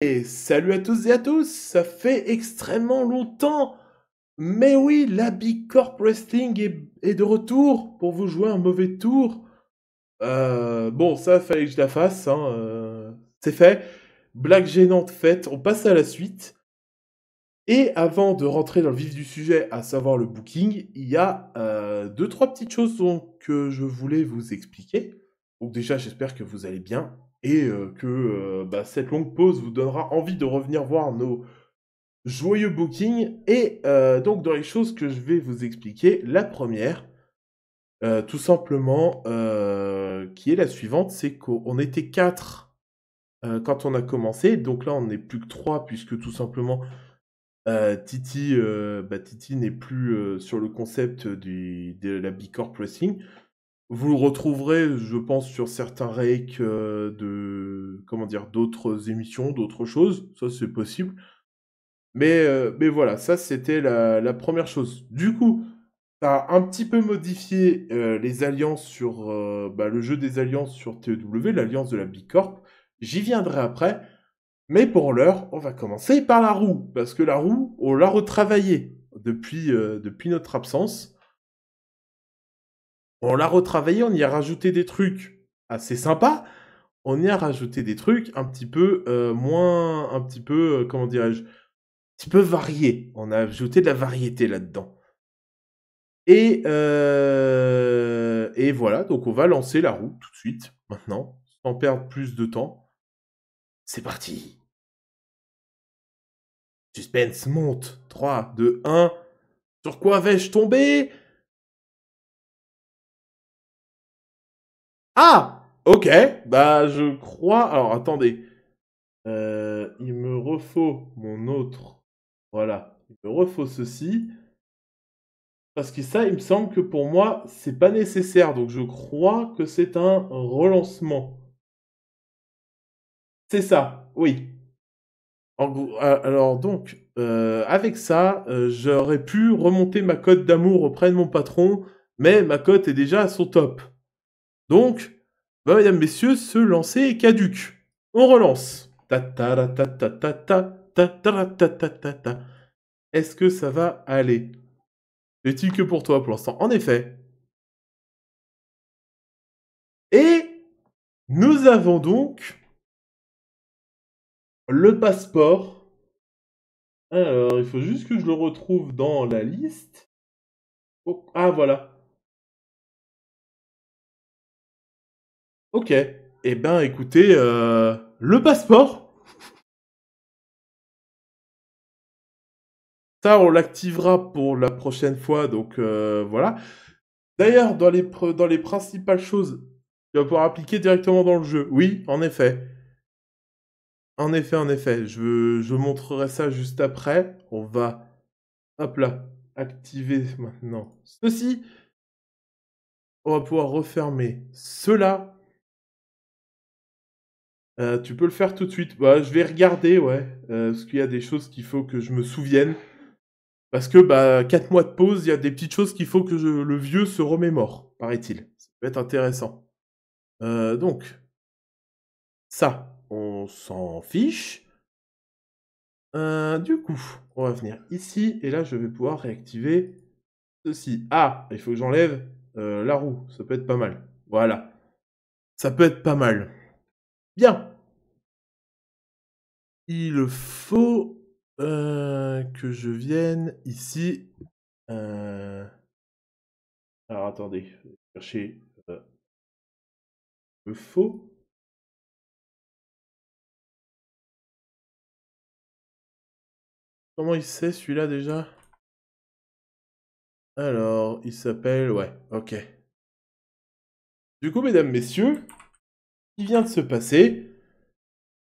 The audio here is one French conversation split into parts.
Et salut à tous et à tous, ça fait extrêmement longtemps. Mais oui, la Big Corp Wrestling est, de retour pour vous jouer un mauvais tour. Euh, bon, ça, fallait que je la fasse. Hein, euh, c'est fait. Blague gênante faite, on passe à la suite. Et avant de rentrer dans le vif du sujet, à savoir le booking, il y a euh, deux, trois petites choses que je voulais vous expliquer. Donc déjà, j'espère que vous allez bien et euh, que euh, bah, cette longue pause vous donnera envie de revenir voir nos joyeux bookings. Et euh, donc dans les choses que je vais vous expliquer, la première, tout simplement, qui est la suivante, c'est qu'on était quatre quand on a commencé, donc là on n'est plus que trois puisque tout simplement Titi, bah, Titi n'est plus sur le concept de la B Corp Racing. Vous le retrouverez, je pense, sur certains règles euh, de comment dire d'autres émissions, d'autres choses. Ça, c'est possible. Mais, euh, mais voilà, ça, c'était la, la, première chose. Du coup, ça a un petit peu modifié euh, les alliances sur bah, le jeu des alliances sur TEW, l'alliance de la bicorp. J'y viendrai après. Mais pour l'heure, on va commencer par la roue, parce que la roue, on l'a retravaillée depuis, depuis notre absence. On l'a retravaillé, on y a rajouté des trucs assez sympas. On y a rajouté des trucs un petit peu euh, moins, un petit peu, euh, comment dirais-je, un petit peu variés. On a ajouté de la variété là-dedans. Et, euh, et voilà, donc on va lancer la roue tout de suite, maintenant, sans perdre plus de temps. C'est parti. Suspense monte. 3, 2, 1. Sur quoi vais-je tomber Ah Ok, bah je crois... Alors attendez. Euh, il me refaut mon autre. Voilà, il me refaut ceci. Parce que ça, il me semble que pour moi, c'est pas nécessaire. Donc je crois que c'est un relancement. C'est ça, oui. Euh, alors donc, euh, avec ça, j'aurais pu remonter ma cote d'amour auprès de mon patron, mais ma cote est déjà à son top. Donc, bah, messieurs, se lancer caduque. On relance. Est-ce que ça va aller Est-il que pour toi pour l'instant En effet. Et nous avons donc le passeport. Alors, il faut juste que je le retrouve dans la liste. Oh, ah, voilà. Ok. et eh ben, écoutez, euh, le passeport. Ça, on l'activera pour la prochaine fois, donc euh, voilà. D'ailleurs, dans les, dans les principales choses, tu vas pouvoir appliquer directement dans le jeu. Oui, en effet. En effet, en effet. Je, je montrerai ça juste après. On va, hop là, activer maintenant ceci. On va pouvoir refermer cela euh, tu peux le faire tout de suite. Bah, je vais regarder, ouais. Euh, parce qu'il y a des choses qu'il faut que je me souvienne. Parce que, bah, 4 mois de pause, il y a des petites choses qu'il faut que le vieux se remémore, paraît-il. Ça peut être intéressant. Euh, donc, ça, on s'en fiche. du coup, on va venir ici. Et là, je vais pouvoir réactiver ceci. Ah, il faut que j'enlève la roue. Ça peut être pas mal. Voilà. Ça peut être pas mal. Bien. Il faut euh, que je vienne ici. Euh, alors attendez, je vais chercher euh, le faux. Comment il sait celui-là déjà Alors, il s'appelle... Ouais, ok. Du coup, mesdames, messieurs, qui vient de se passer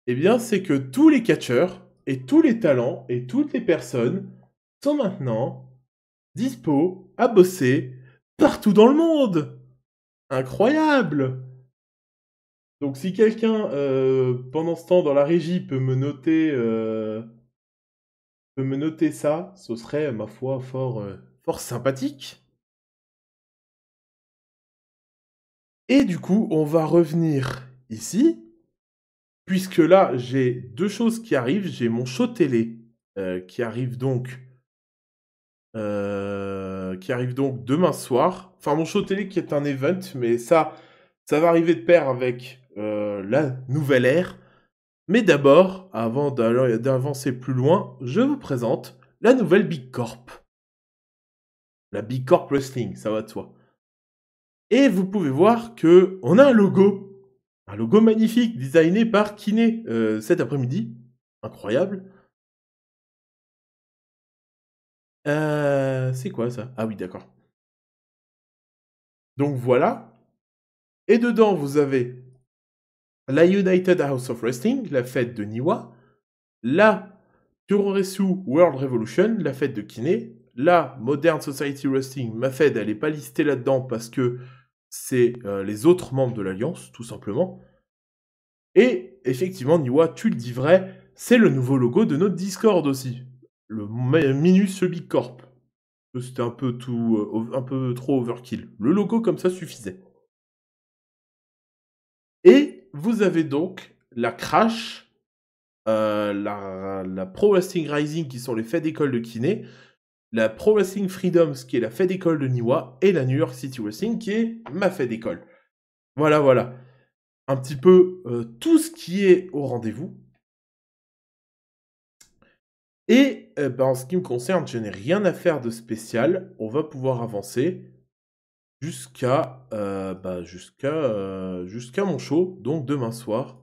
eh bien, c'est que tous les catcheurs et tous les talents et toutes les personnes sont maintenant dispos à bosser partout dans le monde. Incroyable Donc si quelqu'un, euh, pendant ce temps dans la régie, peut me noter, euh, peut me noter ça, ce serait, ma foi, fort, euh, fort sympathique. Et du coup, on va revenir ici puisque là, j'ai deux choses qui arrivent. J'ai mon show télé euh, qui arrive donc. Euh, qui arrive donc demain soir. Enfin, mon show télé qui est un event, mais ça, ça va arriver de pair avec euh, la nouvelle ère. Mais d'abord, avant d'avancer plus loin, je vous présente la nouvelle Big Corp. La Big Corp Wrestling, ça va de soi. Et vous pouvez voir que on a un logo un logo magnifique, designé par Kiné euh, cet après-midi. Incroyable. Euh, c'est quoi ça Ah oui, d'accord. Donc voilà. Et dedans, vous avez la United House of Wrestling, la fête de Niwa, la Turoresu World Revolution, la fête de Kiné, la Modern Society Wrestling, ma fête, elle n'est pas listée là-dedans parce que c'est euh, les autres membres de l'Alliance, tout simplement. Et effectivement, Niwa, tu le dis vrai, c'est le nouveau logo de notre Discord aussi. Le Minus Corp. C'était un peu tout, euh, un peu trop overkill. Le logo comme ça suffisait. Et vous avez donc la Crash, euh, la, la, Pro Wrestling Rising qui sont les faits d'école de kiné, la Pro Wrestling ce qui est la fête d'école de Niwa, et la New York City Wrestling, qui est ma fête d'école. Voilà, voilà. Un petit peu euh, tout ce qui est au rendez-vous. Et euh, bah, en ce qui me concerne, je n'ai rien à faire de spécial. On va pouvoir avancer jusqu'à euh, bah, jusqu'à jusqu'à mon show, donc demain soir.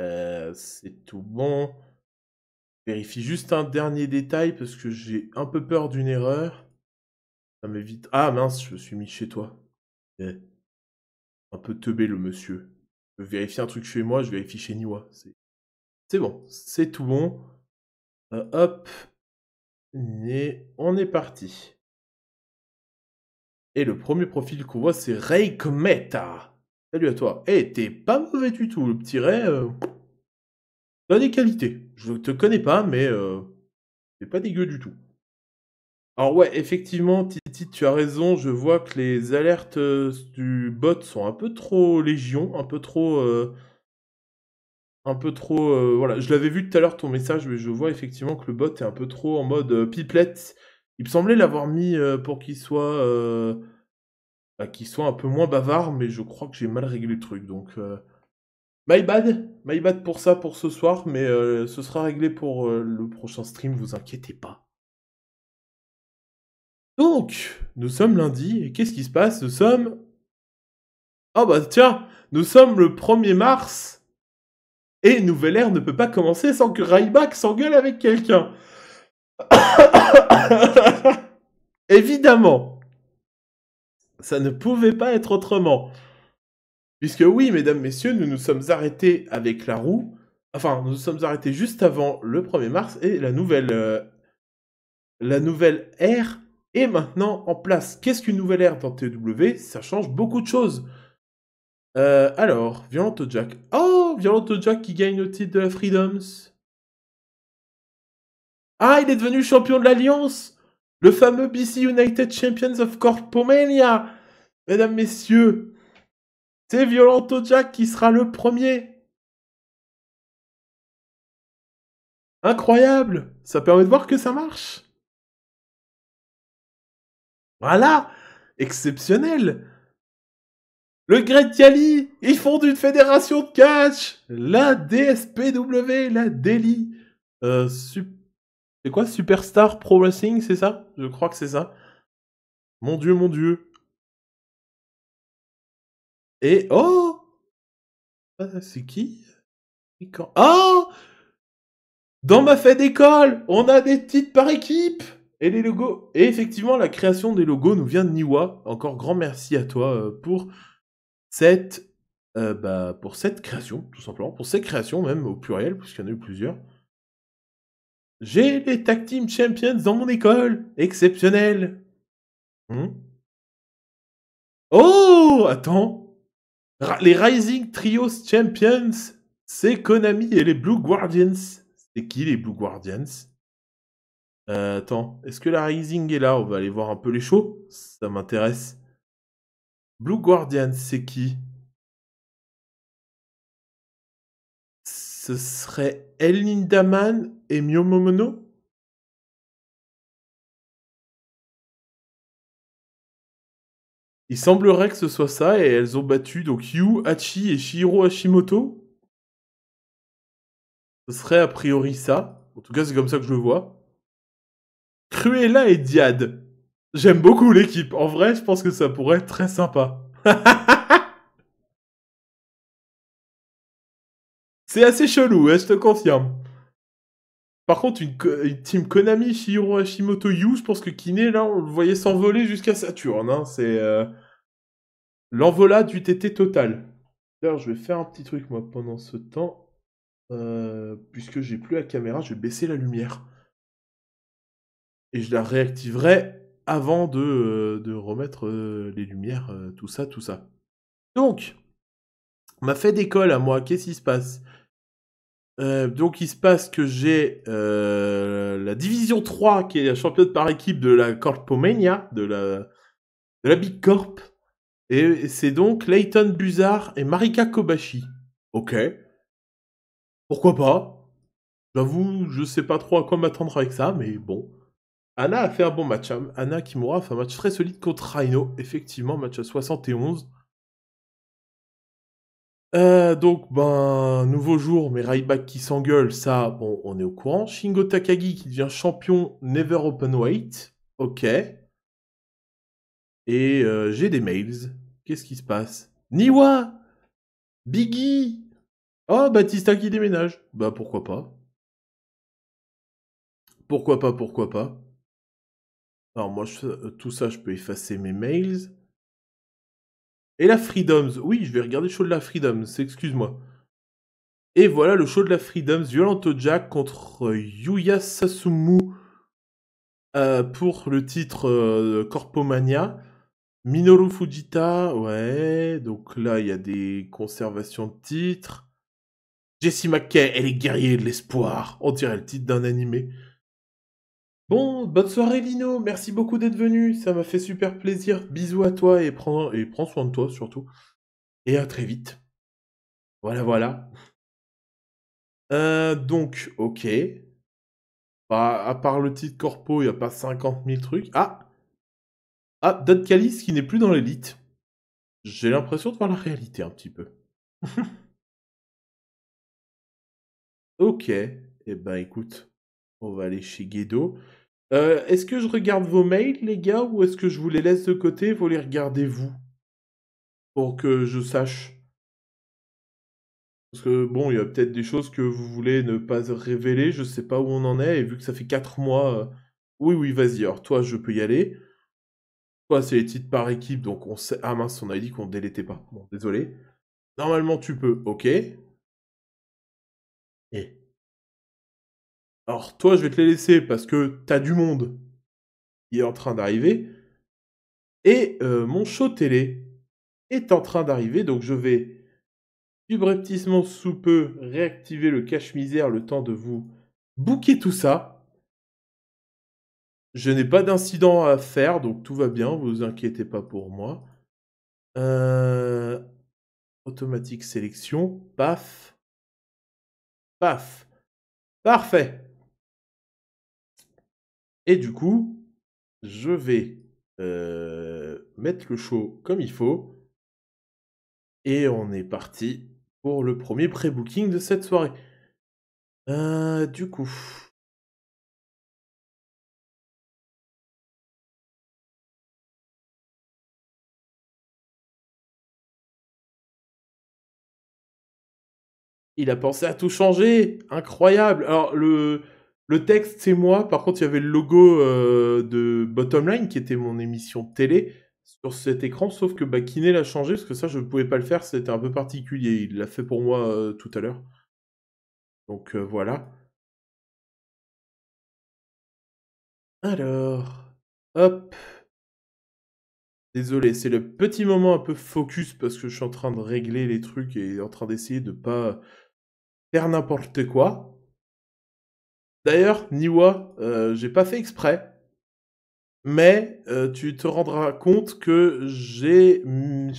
Euh, c'est tout bon. Vérifie juste un dernier détail parce que j'ai un peu peur d'une erreur. Ça m'évite. Ah mince, je me suis mis chez toi. Eh. Un peu teubé le monsieur. Je vérifie un truc chez moi, je vérifie chez Niwa. C'est bon, c'est tout bon. Euh, hop. on est parti. Et le premier profil qu'on voit, c'est Reikmeta. Salut à toi. Eh, t'es pas mauvais du tout, le petit Ray. Euh... T'as des qualités. Je te connais pas, mais euh... t'es pas dégueu du tout. Alors ouais, effectivement, Titi, tu as raison. Je vois que les alertes euh, du bot sont un peu trop légion, un peu trop... Euh, un peu trop... Euh, voilà, je l'avais vu tout à l'heure ton message, mais je vois effectivement que le bot est un peu trop en mode pipelette. Il me semblait l'avoir mis pour qu'il soit bah, qui soit un peu moins bavard, mais je crois que j'ai mal réglé le truc. Donc, euh, my bad, my bad pour ça, pour ce soir, mais euh, ce sera réglé pour euh, le prochain stream, vous inquiétez pas. Donc, nous sommes lundi, et qu'est-ce qui se passe Nous sommes... oh bah tiens, nous sommes le 1er mars, et Nouvelle Ère ne peut pas commencer sans que Ryback s'engueule avec quelqu'un. Évidemment ça ne pouvait pas être autrement. Puisque oui, mesdames, messieurs, nous nous sommes arrêtés avec la roue. Enfin, nous nous sommes arrêtés juste avant le 1er mars et la nouvelle, euh, la nouvelle ère est maintenant en place. Qu'est-ce qu'une nouvelle ère dans TW Ça change beaucoup de choses. Euh, alors, Violento Jack. Oh, Violento Jack qui gagne le titre de la Freedoms. Ah, il est devenu champion de l'Alliance le fameux BC United Champions of Corpomania Mesdames, messieurs, c'est Violento Jack qui sera le premier. Incroyable Ça permet de voir que ça marche. Voilà Exceptionnel Le Yali, Ils font une fédération de catch La DSPW, la Delhi. super c'est quoi Superstar Pro Wrestling, c'est ça Je crois que c'est ça. Mon dieu, mon dieu. Et oh ah, C'est qui quand... Oh Dans ma fête d'école, on a des titres par équipe et les logos. Et effectivement, la création des logos nous vient de Niwa. Encore grand merci à toi euh, pour cette, euh, bah, pour cette création, tout simplement. Pour cette création même au pluriel, puisqu'il y en a eu plusieurs. J'ai les tag team champions dans mon école. Exceptionnel. Hmm? oh Attends. les Rising Trios Champions, c'est Konami et les Blue Guardians. C'est qui les Blue Guardians euh, Attends, est-ce que la Rising est là On va aller voir un peu les shows. Ça m'intéresse. Blue Guardians, c'est qui Ce serait El Nindaman et Momono Il semblerait que ce soit ça, et elles ont battu donc Yu, Hachi et Shiro Hashimoto. Ce serait a priori ça. En tout cas, c'est comme ça que je le vois. Cruella et Diade. J'aime beaucoup l'équipe. En vrai, je pense que ça pourrait être très sympa. c'est assez chelou, hein, je te confirme. Par contre, une, team Konami, Shihiro Hashimoto, Yu, je pense que Kiné, là, on le voyait s'envoler jusqu'à Saturne. Hein. C'est euh, l'envolade du TT total. D'ailleurs, je vais faire un petit truc, moi, pendant ce temps. Euh, puisque j'ai plus la caméra, je vais baisser la lumière. Et je la réactiverai avant de, euh, de remettre les lumières, tout ça, tout ça. Donc, ma fait d'école à moi, qu'est-ce qui se passe euh, donc il se passe que j'ai euh, la division 3 qui est la championne par équipe de la Corpomania, de la, de la Big Corp. Et c'est donc Leighton Buzard et Marika Kobashi. Ok. Pourquoi pas J'avoue, je sais pas trop à quoi m'attendre avec ça, mais bon. Anna a fait un bon match. Hein. Anna Kimura a fait un match très solide contre Rhino. Effectivement, match à 71. Euh, donc, ben, nouveau jour, mais Ryback qui s'engueule, ça, bon, on est au courant. Shingo Takagi qui devient champion Never Open Weight, ok. Et euh, j'ai des mails. Qu'est-ce qui se passe Niwa Biggie Oh, Batista qui déménage Bah, pourquoi pas Pourquoi pas, pourquoi pas Alors, moi, euh, tout ça, je peux effacer mes mails. Et la Freedoms, oui, je vais regarder le show de la Freedoms, excuse-moi. Et voilà le show de la Freedoms, Violento Jack contre euh, Yuya Sasumu euh, pour le titre euh, Corpomania. Minoru Fujita, ouais, donc là il y a des conservations de titres. Jessie McKay, elle est guerrière de l'espoir, on dirait le titre d'un animé. Bon, bonne soirée Lino, merci beaucoup d'être venu, ça m'a fait super plaisir. Bisous à toi et prends, et prends soin de toi surtout. Et à très vite. Voilà, voilà. Euh, donc, ok. Bah, à part le titre corpo, il n'y a pas 50 000 trucs. Ah Ah, Dot Calice qui n'est plus dans l'élite. J'ai l'impression de voir la réalité un petit peu. ok. Eh ben écoute, on va aller chez Guido. Euh, est-ce que je regarde vos mails, les gars, ou est-ce que je vous les laisse de côté, vous les regardez vous Pour que je sache. Parce que bon, il y a peut-être des choses que vous voulez ne pas révéler, je sais pas où on en est, et vu que ça fait 4 mois. Euh, oui, oui, vas-y, alors toi, je peux y aller. Toi, c'est les titres par équipe, donc on sait. Ah mince, on a dit qu'on délétait pas. Bon, désolé. Normalement, tu peux, ok. Alors toi, je vais te les laisser parce que t'as du monde qui est en train d'arriver. Et euh, mon show télé est en train d'arriver, donc je vais subrepticement sous peu réactiver le cache-misère le temps de vous booker tout ça. Je n'ai pas d'incident à faire, donc tout va bien, vous inquiétez pas pour moi. Euh, automatique sélection, paf, paf. Parfait. Et du coup, je vais euh, mettre le show comme il faut. Et on est parti pour le premier pré-booking de cette soirée. Euh, du coup. Il a pensé à tout changer. Incroyable. Alors le, le texte, c'est moi. Par contre, il y avait le logo euh, de de Bottomline, qui était mon émission télé, sur cet écran. Sauf que bah, l'a changé, parce que ça, je ne pouvais pas le faire. C'était un peu particulier. Il l'a fait pour moi euh, tout à l'heure. Donc euh, voilà. Alors, hop. Désolé, c'est le petit moment un peu focus parce que je suis en train de régler les trucs et en train d'essayer de pas faire n'importe quoi. D'ailleurs, Niwa, euh, j'ai pas fait exprès, mais euh, tu te rendras compte que j'ai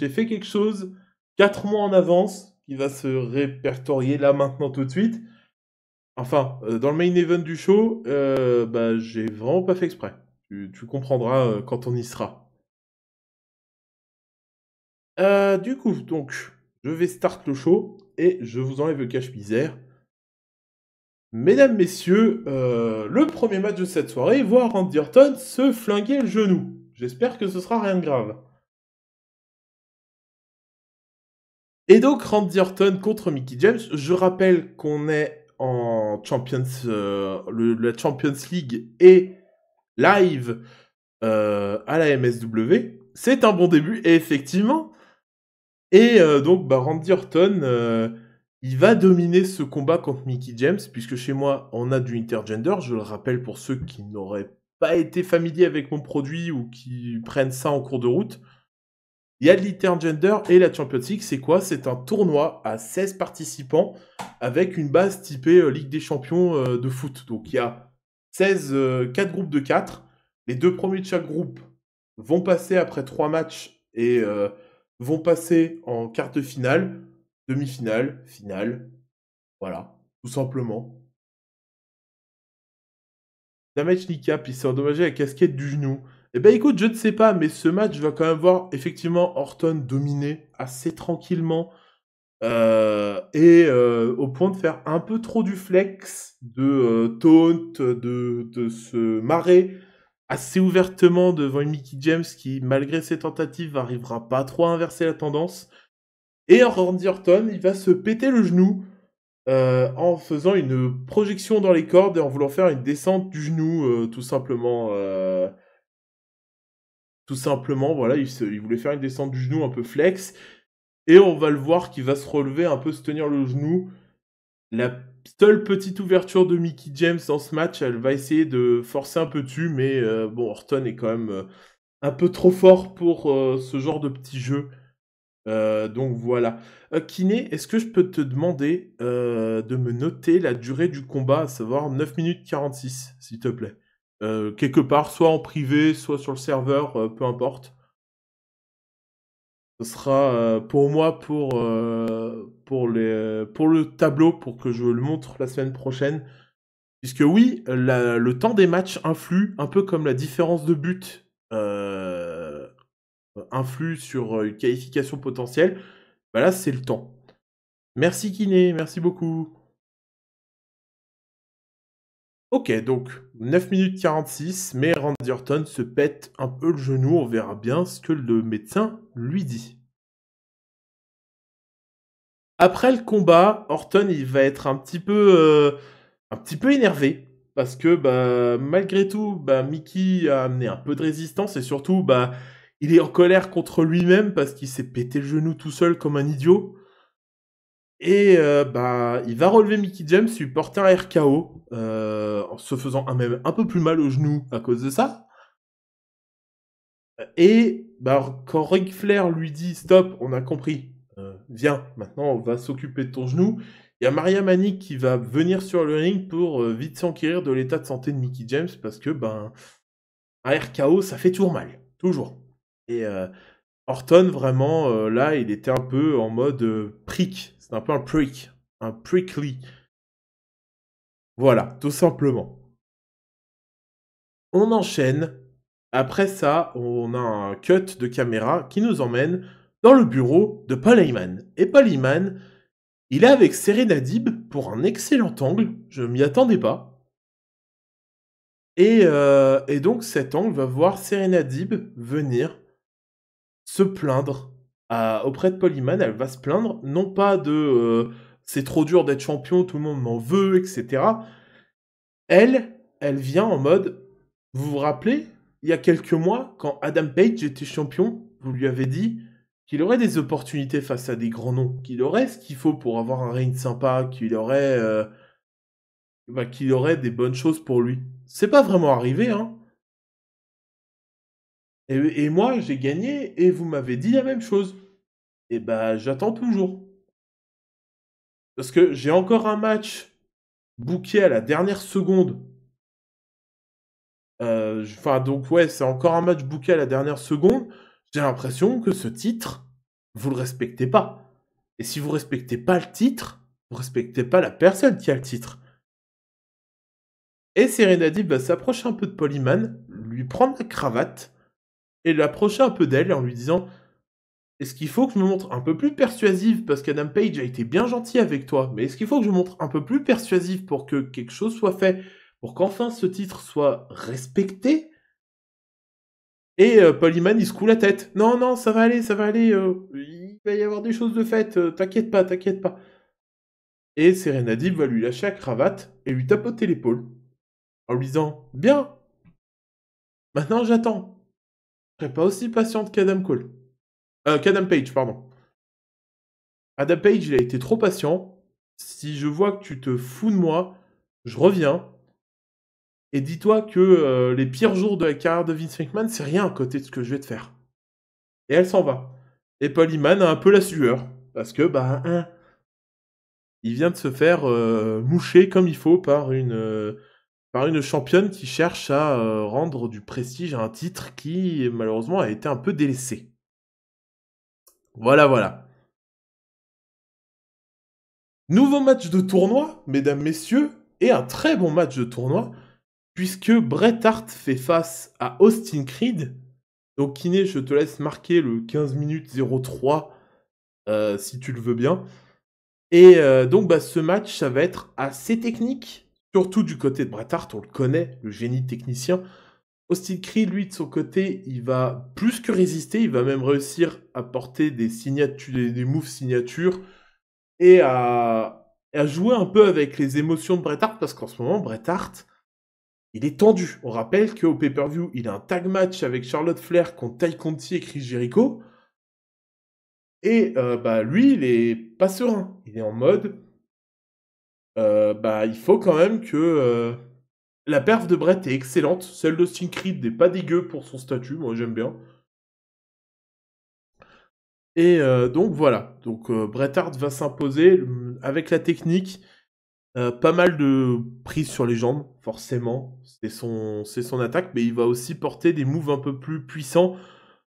fait quelque chose 4 mois en avance qui va se répertorier là maintenant tout de suite. Enfin, euh, dans le main event du show, euh, bah, j'ai vraiment pas fait exprès. Tu, comprendras quand on y sera. du coup, donc, je vais start le show et je vous enlève le cache-misère. Mesdames, Messieurs, euh, le premier match de cette soirée, voir Randy Orton se flinguer le genou. J'espère que ce sera rien de grave. Et donc Randy Orton contre Mickey James, je rappelle qu'on est en Champions, euh, Champions League et live euh, à la MSW. C'est un bon début, effectivement. Et donc bah, Randy Orton il va dominer ce combat contre Mickey James, puisque chez moi, on a du intergender. Je le rappelle pour ceux qui n'auraient pas été familiers avec mon produit ou qui prennent ça en cours de route. Il y a de l'intergender et la Champions League, c'est quoi C'est un tournoi à 16 participants avec une base typée euh, Ligue des Champions euh, de foot. Donc il y a 16, 4 euh, groupes de 4. Les deux premiers de chaque groupe vont passer après 3 matchs et vont passer en quart de finale demi-finale, finale. Voilà, tout simplement. Damage Nicap, il s'est endommagé la casquette du genou. Eh ben écoute, je ne sais pas, mais ce match va quand même voir effectivement Orton dominer assez tranquillement. Euh, et euh, au point de faire un peu trop du flex, de euh, taunt, de, de, se marrer assez ouvertement devant une Mickey James qui, malgré ses tentatives, n'arrivera pas trop à inverser la tendance. Et Randy Orton, il va se péter le genou euh, en faisant une projection dans les cordes et en voulant faire une descente du genou, euh, tout simplement. Euh, tout simplement, voilà, il, voulait faire une descente du genou un peu flex. Et on va le voir qu'il va se relever, un peu se tenir le genou. La seule petite ouverture de Mickey James dans ce match, elle va essayer de forcer un peu dessus, mais bon, Orton est quand même un peu trop fort pour ce genre de petit jeu. Euh, donc voilà. Euh, Kiné, est-ce que je peux te demander euh, de me noter la durée du combat, à savoir 9 minutes 46, s'il te plaît Quelque part, soit en privé, soit sur le serveur, peu importe. Ce sera pour moi, pour, pour, les, pour le tableau, pour que je le montre la semaine prochaine. Puisque oui, le temps des matchs influe, un peu comme la différence de but. Euh, influe sur euh, une qualification potentielle, voilà bah là c'est le temps. Merci Kiné, merci beaucoup. Ok, donc 9 minutes 46, mais Randy Orton se pète un peu le genou, on verra bien ce que le médecin lui dit. Après le combat, Orton il va être un petit peu, euh, un petit peu énervé parce que bah, malgré tout, bah, Mickey a amené un peu de résistance et surtout il est en colère contre lui-même parce qu'il s'est pété le genou tout seul comme un idiot. Et euh, bah, il va relever Mickey James, lui porter un RKO, euh, en se faisant un, un peu plus mal au genou à cause de ça. Et bah, quand Ric Flair lui dit stop, on a compris, euh, viens, maintenant on va s'occuper de ton genou, il y a Maria Manic qui va venir sur le ring pour vite s'enquérir de l'état de santé de Mickey James parce que ben un RKO ça fait toujours mal, toujours. Et euh, Orton, vraiment, euh, là, il était un peu en mode euh, prick. C'est un peu un prick. Un prickly. Voilà, tout simplement. On enchaîne. Après ça, on a un cut de caméra qui nous emmène dans le bureau de Paul Et Paul il est avec Serena Dib pour un excellent angle, je m'y attendais pas. Et, et, donc cet angle va voir Serena Dib venir se plaindre auprès de Polyman. Elle va se plaindre, non pas de euh, c'est trop dur d'être champion, tout le monde m'en veut, etc. Elle, elle vient en mode vous vous rappelez, il y a quelques mois, quand Adam Page était champion, vous lui avez dit qu'il aurait des opportunités face à des grands noms, qu'il aurait ce qu'il faut pour avoir un règne sympa, qu'il aurait, euh, bah, qu'il aurait des bonnes choses pour lui. C'est pas vraiment arrivé, hein. Et, moi, j'ai gagné et vous m'avez dit la même chose. Et eh bah, ben, j'attends toujours. Parce que j'ai encore un match booké à la dernière seconde. Euh, enfin, donc, ouais, c'est encore un match booké à la dernière seconde. J'ai l'impression que ce titre, vous le respectez pas. Et si vous respectez pas le titre, vous respectez pas la personne qui a le titre. Et Serena dit va s'approcher un peu de Polyman, lui prendre la cravate, et l'approcha un peu d'elle en lui disant Est-ce qu'il faut que je me montre un peu plus persuasive Parce qu'Adam Page a été bien gentil avec toi, mais est-ce qu'il faut que je me montre un peu plus persuasive pour que quelque chose soit fait Pour qu'enfin ce titre soit respecté et euh, Polyman, il se coule la tête. Non, non, ça va aller, ça va aller. Euh, il va y avoir des choses de faites. Euh, t'inquiète pas, t'inquiète pas. Et Serena va lui lâcher la cravate et lui tapoter l'épaule. En lui disant Bien Maintenant j'attends pas aussi patiente qu'Adam Cole. qu'Adam euh, Page, pardon. Adam Page, il a été trop patient. Si je vois que tu te fous de moi, je reviens. Et dis-toi que euh, les pires jours de la carrière de Vince McMahon, c'est rien à côté de ce que je vais te faire. Et elle s'en va. Et Paul a un peu la sueur. Parce que, bah, hein, il vient de se faire euh, moucher comme il faut par une par une championne qui cherche à euh, rendre du prestige à un titre qui malheureusement a été un peu délaissé. Voilà, voilà. Nouveau match de tournoi, mesdames, messieurs, et un très bon match de tournoi, puisque Bret Hart fait face à Austin Creed. Donc, Kiné, je te laisse marquer le 15 minutes 03, euh, si tu le veux bien. Et euh, donc, bah, ce match, ça va être assez technique, Surtout du côté de Bret Hart, on le connaît, le génie technicien. Austin Cree, lui, de son côté, il va plus que résister, il va même réussir à porter des, signatures, moves signatures et à, jouer un peu avec les émotions de Bret Hart, parce qu'en ce moment, Bret Hart, il est tendu. On rappelle qu'au pay-per-view, il a un tag match avec Charlotte Flair contre Ty Conti et Chris Jericho. Et euh, bah, lui, il est pas serein. Il est en mode euh, bah, il faut quand même que euh, la perf de Brett est excellente. Celle de Creed n'est pas dégueu pour son statut, moi j'aime bien. Et euh, donc voilà, donc Bret Hart va s'imposer mm, avec la technique, pas mal de prises sur les jambes, forcément, c'est son, c'est son attaque, mais il va aussi porter des moves un peu plus puissants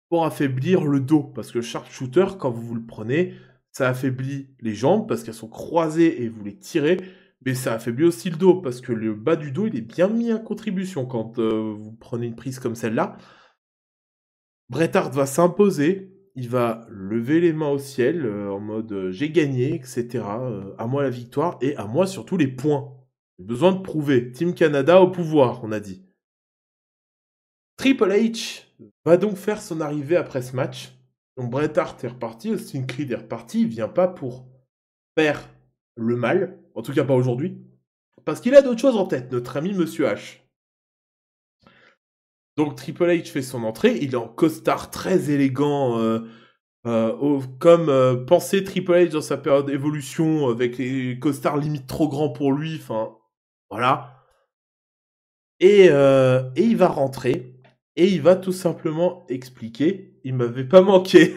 pour affaiblir le dos, parce que sharpshooter, quand vous le prenez, ça affaiblit les jambes parce qu'elles sont croisées et vous les tirez, mais ça affaiblit aussi le dos parce que le bas du dos il est bien mis en contribution quand euh, vous prenez une prise comme celle-là. Bret Hart va s'imposer, il va lever les mains au ciel euh, en mode euh, j'ai gagné, etc. à moi la victoire et à moi surtout les points. J'ai besoin de prouver. Team Canada au pouvoir, on a dit. Triple H va donc faire son arrivée après ce match. Donc Bret Hart est reparti, Austin Creed est reparti, il vient pas pour faire le mal, en tout cas pas aujourd'hui, parce qu'il a d'autres choses en tête, notre ami Monsieur H. Donc Triple H fait son entrée, il est en costard très élégant, euh, euh, comme euh, pensait Triple H dans sa période d'évolution, avec les costards limite trop grands pour lui, enfin voilà. Et, et il va rentrer, et il va tout simplement expliquer, il m'avait pas manqué.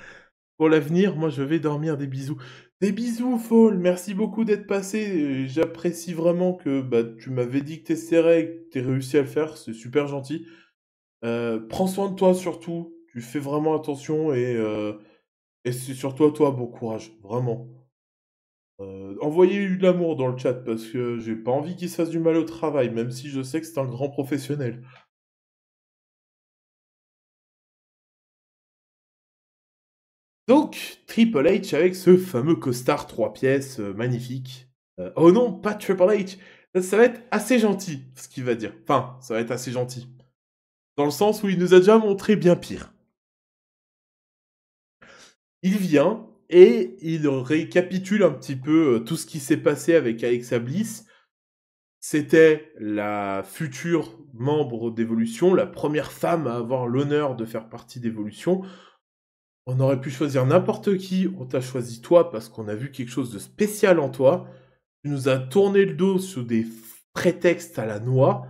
Pour l'avenir, moi je vais dormir des bisous. Des bisous, Fall, merci beaucoup d'être passé. Euh, j'apprécie vraiment que bah, tu m'avais dit que t'essaierais et que t'es réussi à le faire, c'est super gentil. Euh, prends soin de toi surtout, tu fais vraiment attention et, euh, et c'est surtout à toi, bon courage, vraiment. envoyez de l'amour dans le chat parce que j'ai pas envie qu'il se fasse du mal au travail, même si je sais que c'est un grand professionnel. Donc, Triple H avec ce fameux costard trois pièces euh, magnifique. Euh, oh non, pas Triple H. Ça, ça va être assez gentil, ce qu'il va dire. Enfin, ça va être assez gentil. Dans le sens où il nous a déjà montré bien pire. Il vient et il récapitule un petit peu euh, tout ce qui s'est passé avec Alexa Bliss. C'était la future membre d'Evolution, la première femme à avoir l'honneur de faire partie d'Evolution. On aurait pu choisir n'importe qui, on t'a choisi toi parce qu'on a vu quelque chose de spécial en toi. Tu nous as tourné le dos sous des prétextes à la noix,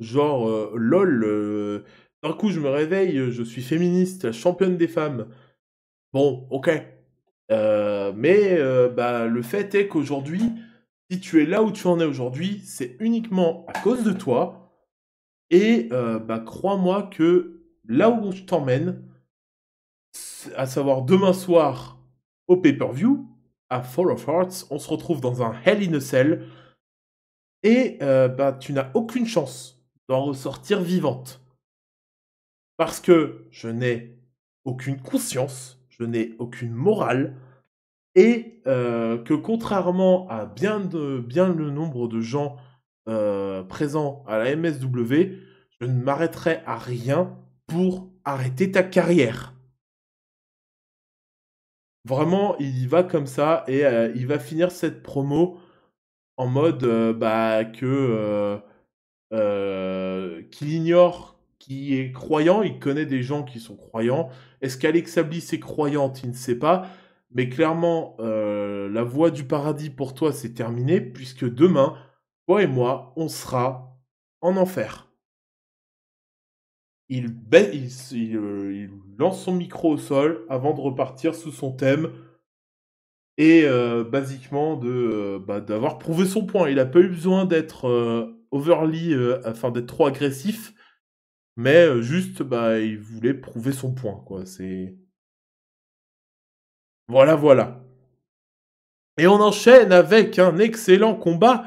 genre euh, lol, euh, d'un coup je me réveille, je suis féministe, championne des femmes. Bon, ok. Euh, mais bah, le fait est qu'aujourd'hui, si tu es là où tu en es aujourd'hui, c'est uniquement à cause de toi. Et bah, crois-moi que là où je t'emmène, à savoir demain soir au pay-per-view, à Fall of Hearts. On se retrouve dans un Hell in a Cell. Et euh, bah, tu n'as aucune chance d'en ressortir vivante. Parce que je n'ai aucune conscience, je n'ai aucune morale. Et euh, que contrairement à bien, bien le nombre de gens euh, présents à la MSW, je ne m'arrêterai à rien pour arrêter ta carrière. Vraiment, il y va comme ça et euh, il va finir cette promo en mode euh, bah, que euh, qu'il ignore qui est croyant, il connaît des gens qui sont croyants. Est-ce qu'Alex Bliss est croyante Il ne sait pas. Mais clairement, la voie du paradis pour toi, c'est terminé, puisque demain, toi et moi, on sera en enfer. Euh, il, lance son micro au sol avant de repartir sous son thème et euh, basiquement de euh, bah, d'avoir prouvé son point. Il n'a pas eu besoin d'être overly, afin d'être trop agressif, mais juste bah il voulait prouver son point quoi. voilà voilà. Et on enchaîne avec un excellent combat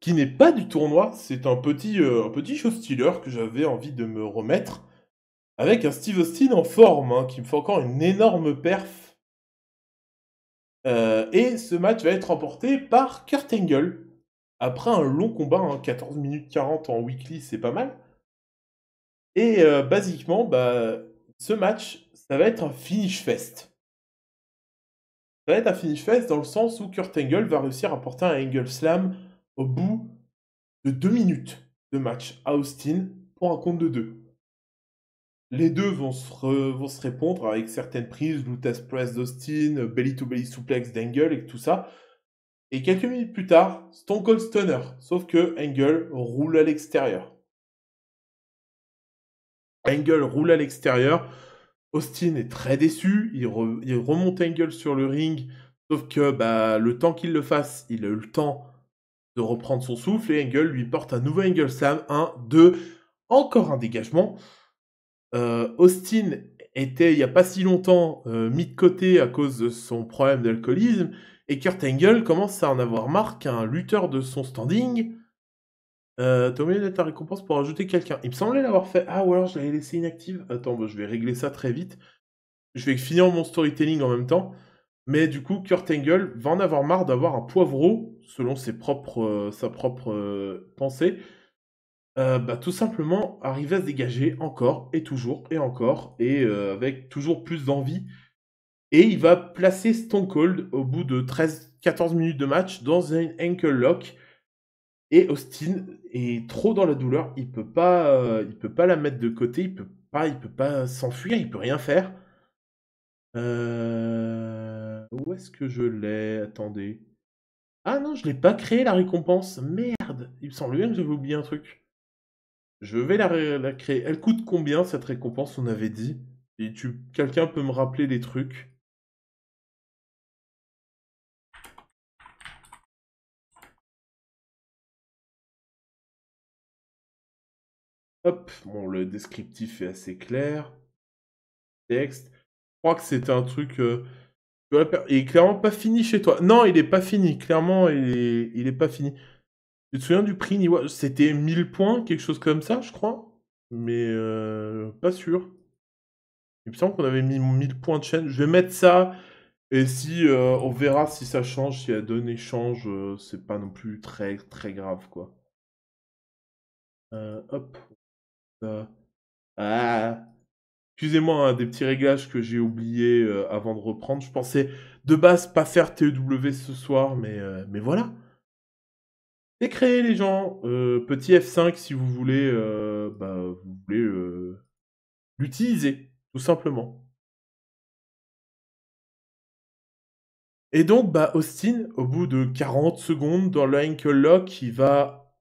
qui n'est pas du tournoi. C'est un petit, euh, un petit show que j'avais envie de me remettre. Avec un Steve Austin en forme, hein, qui me fait encore une énorme perf. Euh, et ce match va être remporté par Kurt Angle. Après un long combat, en hein, 14 minutes 40 en weekly, c'est pas mal. Et euh, basiquement, bah, ce match, ça va être un finish fest. Ça va être un finish fest dans le sens où Kurt Angle va réussir à porter un Angle Slam au bout de deux minutes de match à Austin pour un compte de deux. Les deux vont se, répondre avec certaines prises, Lutas Press d'Austin, Belly to Belly Suplex d'Angle et tout ça. Et quelques minutes plus tard, Stone Cold Stunner, sauf que Angle roule à l'extérieur. Angle roule à l'extérieur. Austin est très déçu. Il, remonte Angle sur le ring. Sauf que bah, le temps qu'il le fasse, il a eu le temps de reprendre son souffle et Engel lui porte un nouveau Engel Sam 1, 2, encore un dégagement. Euh, Austin était il n'y a pas si longtemps euh, mis de côté à cause de son problème d'alcoolisme et Kurt Engel commence à en avoir marre qu'un lutteur de son standing euh, de ta récompense pour ajouter quelqu'un. Il me semblait l'avoir fait. Ah, ou alors je l'avais laissé inactive. Attends, je vais régler ça très vite. Je vais finir mon storytelling en même temps. Mais du coup, Kurt Angle va en avoir marre d'avoir un poivreau selon ses propres, euh, sa propre euh, pensée, euh, bah, tout simplement arriver à se dégager encore et toujours et encore et avec toujours plus d'envie. Et il va placer Stone Cold au bout de 13-14 minutes de match dans un ankle lock. Et Austin est trop dans la douleur, il peut pas, il peut pas la mettre de côté, il peut pas, il peut pas s'enfuir, il peut rien faire. Où est-ce que je l'ai Attendez. Ah non, je l'ai pas créé la récompense. Merde, il me semble bien que j'avais oublié un truc. Je vais la, créer. Elle coûte combien cette récompense On avait dit. Et tu, quelqu'un peut me rappeler les trucs. Hop, bon, le descriptif est assez clair. Texte. Je crois que c'était un truc. Euh, il est clairement pas fini chez toi. Non, il est pas fini. Clairement, il est, il est pas fini. Tu te souviens du prix Niwa C'était 1000 points, quelque chose comme ça, je crois. Mais euh, pas sûr. Il me semble qu'on avait mis 1000 points de chaîne. Je vais mettre ça. Et si euh, on verra si ça change, si la donnée change, euh, c'est pas non plus très très grave quoi. hop. Ah. Excusez-moi, hein, des petits réglages que j'ai oubliés euh, avant de reprendre. Je pensais de base pas faire TEW ce soir, mais, euh, mais voilà. C'est créé, les gens. Euh, petit F5, si vous voulez, bah, vous voulez l'utiliser, tout simplement. Et donc, bah, Austin, au bout de 40 secondes, dans le ankle lock, il va,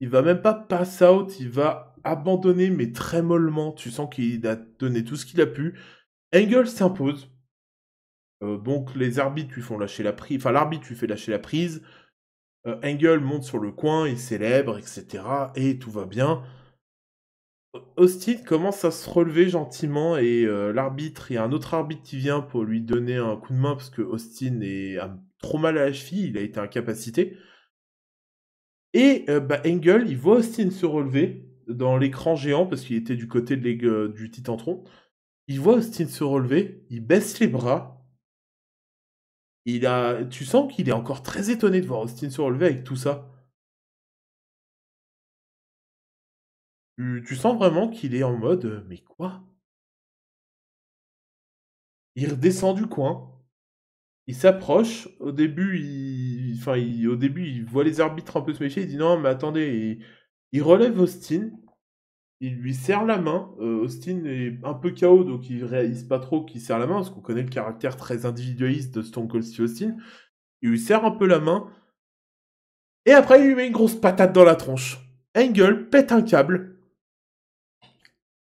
il va même pas pass out, il va abandonné, mais très mollement. Tu sens qu'il a donné tout ce qu'il a pu. Engel s'impose. Euh, donc les arbitres lui font lâcher la prise. Enfin, l'arbitre lui fait lâcher la prise. Euh, Engel monte sur le coin, il célèbre, etc. Et tout va bien. Austin commence à se relever gentiment et euh, l'arbitre, il y a un autre arbitre qui vient pour lui donner un coup de main parce que Austin est, trop mal à la cheville, il a été incapacité. Et bah, Engel, il voit Austin se relever dans l'écran géant, parce qu'il était du côté de euh, du Titantron, il voit Austin se relever, il baisse les bras. Il a, tu sens qu'il est encore très étonné de voir Austin se relever avec tout ça. Tu, sens vraiment qu'il est en mode euh, mais quoi Il redescend du coin. Il s'approche. Au début, il, enfin, au début, il voit les arbitres un peu se méfier. Il dit non, mais attendez. Il relève Austin, il lui serre la main. Euh, Austin est un peu KO, donc il réalise pas trop qu'il serre la main, parce qu'on connaît le caractère très individualiste de Stone Cold Steve Austin. Il lui serre un peu la main. Et après, il lui met une grosse patate dans la tronche. Angle pète un câble.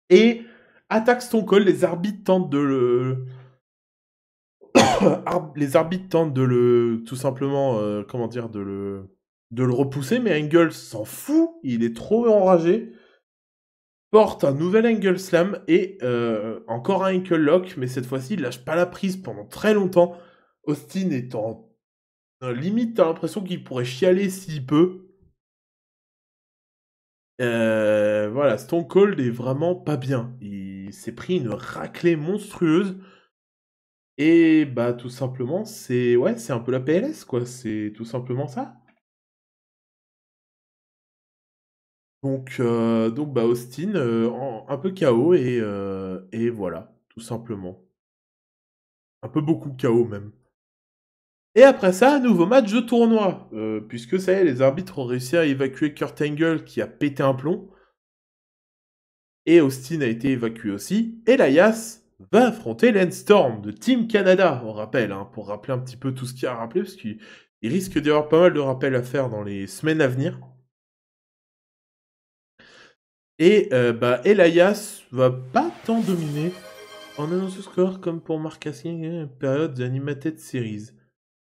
Et attaque Stone Cold. Les arbitres tentent de le. les arbitres tentent de le. Tout simplement, euh, comment dire, de le de le repousser, mais Angle s'en fout, il est trop enragé, porte un nouvel Angle Slam et euh, encore un Ankle Lock, mais cette fois-ci, il lâche pas la prise pendant très longtemps. Austin est en limite, t'as l'impression qu'il pourrait chialer s'il peut. Euh, voilà, Stone Cold est vraiment pas bien. Il s'est pris une raclée monstrueuse. Et bah tout simplement, c'est ouais, c'est un peu la PLS quoi, c'est tout simplement ça. Donc, euh, donc bah, Austin, euh, un peu KO et euh, et voilà, tout simplement. Un peu beaucoup KO même. Et après ça, nouveau match de tournoi, puisque ça y est, les arbitres ont réussi à évacuer Kurt Angle qui a pété un plomb et Austin a été évacué aussi et Elias va affronter l'Endstorm de Team Canada, on rappelle, hein, pour rappeler un petit peu tout ce qu'il y a à rappeler parce qu'il risque d'y avoir pas mal de rappels à faire dans les semaines à venir. Et euh, bah, Elias va pas tant dominer en ce score comme pour Marc hein, une période d'animated series.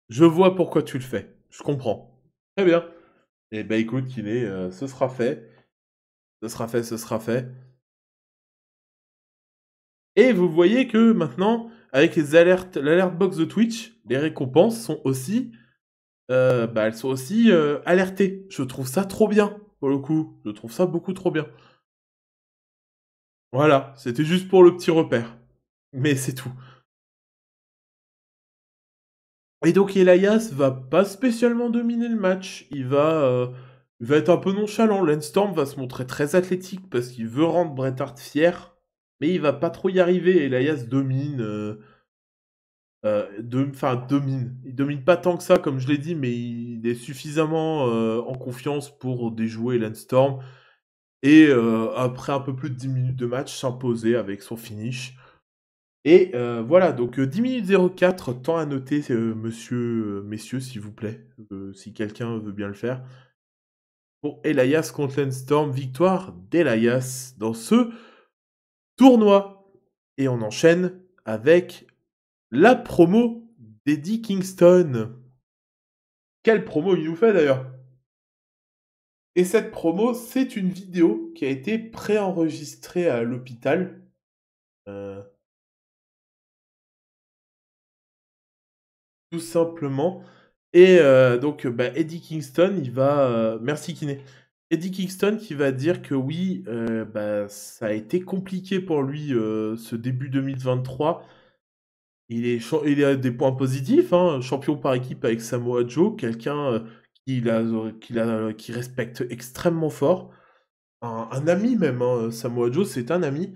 Je vois pourquoi tu le fais, je comprends. Très bien. Et eh bah ben, écoute, il est, euh, ce sera fait. Ce sera fait, ce sera fait. Et vous voyez que maintenant, avec les alertes, l'alerte box de Twitch, les récompenses sont aussi, euh, bah, elles sont aussi euh, alertées. Je trouve ça trop bien pour le coup. Je trouve ça beaucoup trop bien. Voilà, c'était juste pour le petit repère. Mais c'est tout. Et donc Elias va pas spécialement dominer le match. Il va, euh, va être un peu nonchalant. Landstorm va se montrer très athlétique parce qu'il veut rendre Bret Hart fier. Mais il va pas trop y arriver. Elias domine. Euh, euh, domine. Il domine pas tant que ça, comme je l'ai dit, mais il est suffisamment euh, en confiance pour déjouer Landstorm. Et euh, après un peu plus de 10 minutes de match, s'imposer avec son finish. Et voilà, donc 10 minutes 04, temps à noter, monsieur, messieurs, s'il vous plaît, si quelqu'un veut bien le faire. Pour Elias contre Landstorm, victoire d'Elias dans ce tournoi. Et on enchaîne avec la promo d'Eddie Kingston. Quelle promo il nous fait d'ailleurs Et cette promo, c'est une vidéo qui a été préenregistrée à l'hôpital. Euh, tout simplement. Et euh, donc, bah, Eddie Kingston, il va. Euh, merci Kiné. Eddie Kingston qui va dire que oui, bah, ça a été compliqué pour lui ce début 2023 il a des points positifs, hein. champion par équipe avec Samoa Joe, quelqu'un euh, euh, euh, qui, respecte extrêmement fort, un, ami même, hein, Samoa Joe c'est un ami.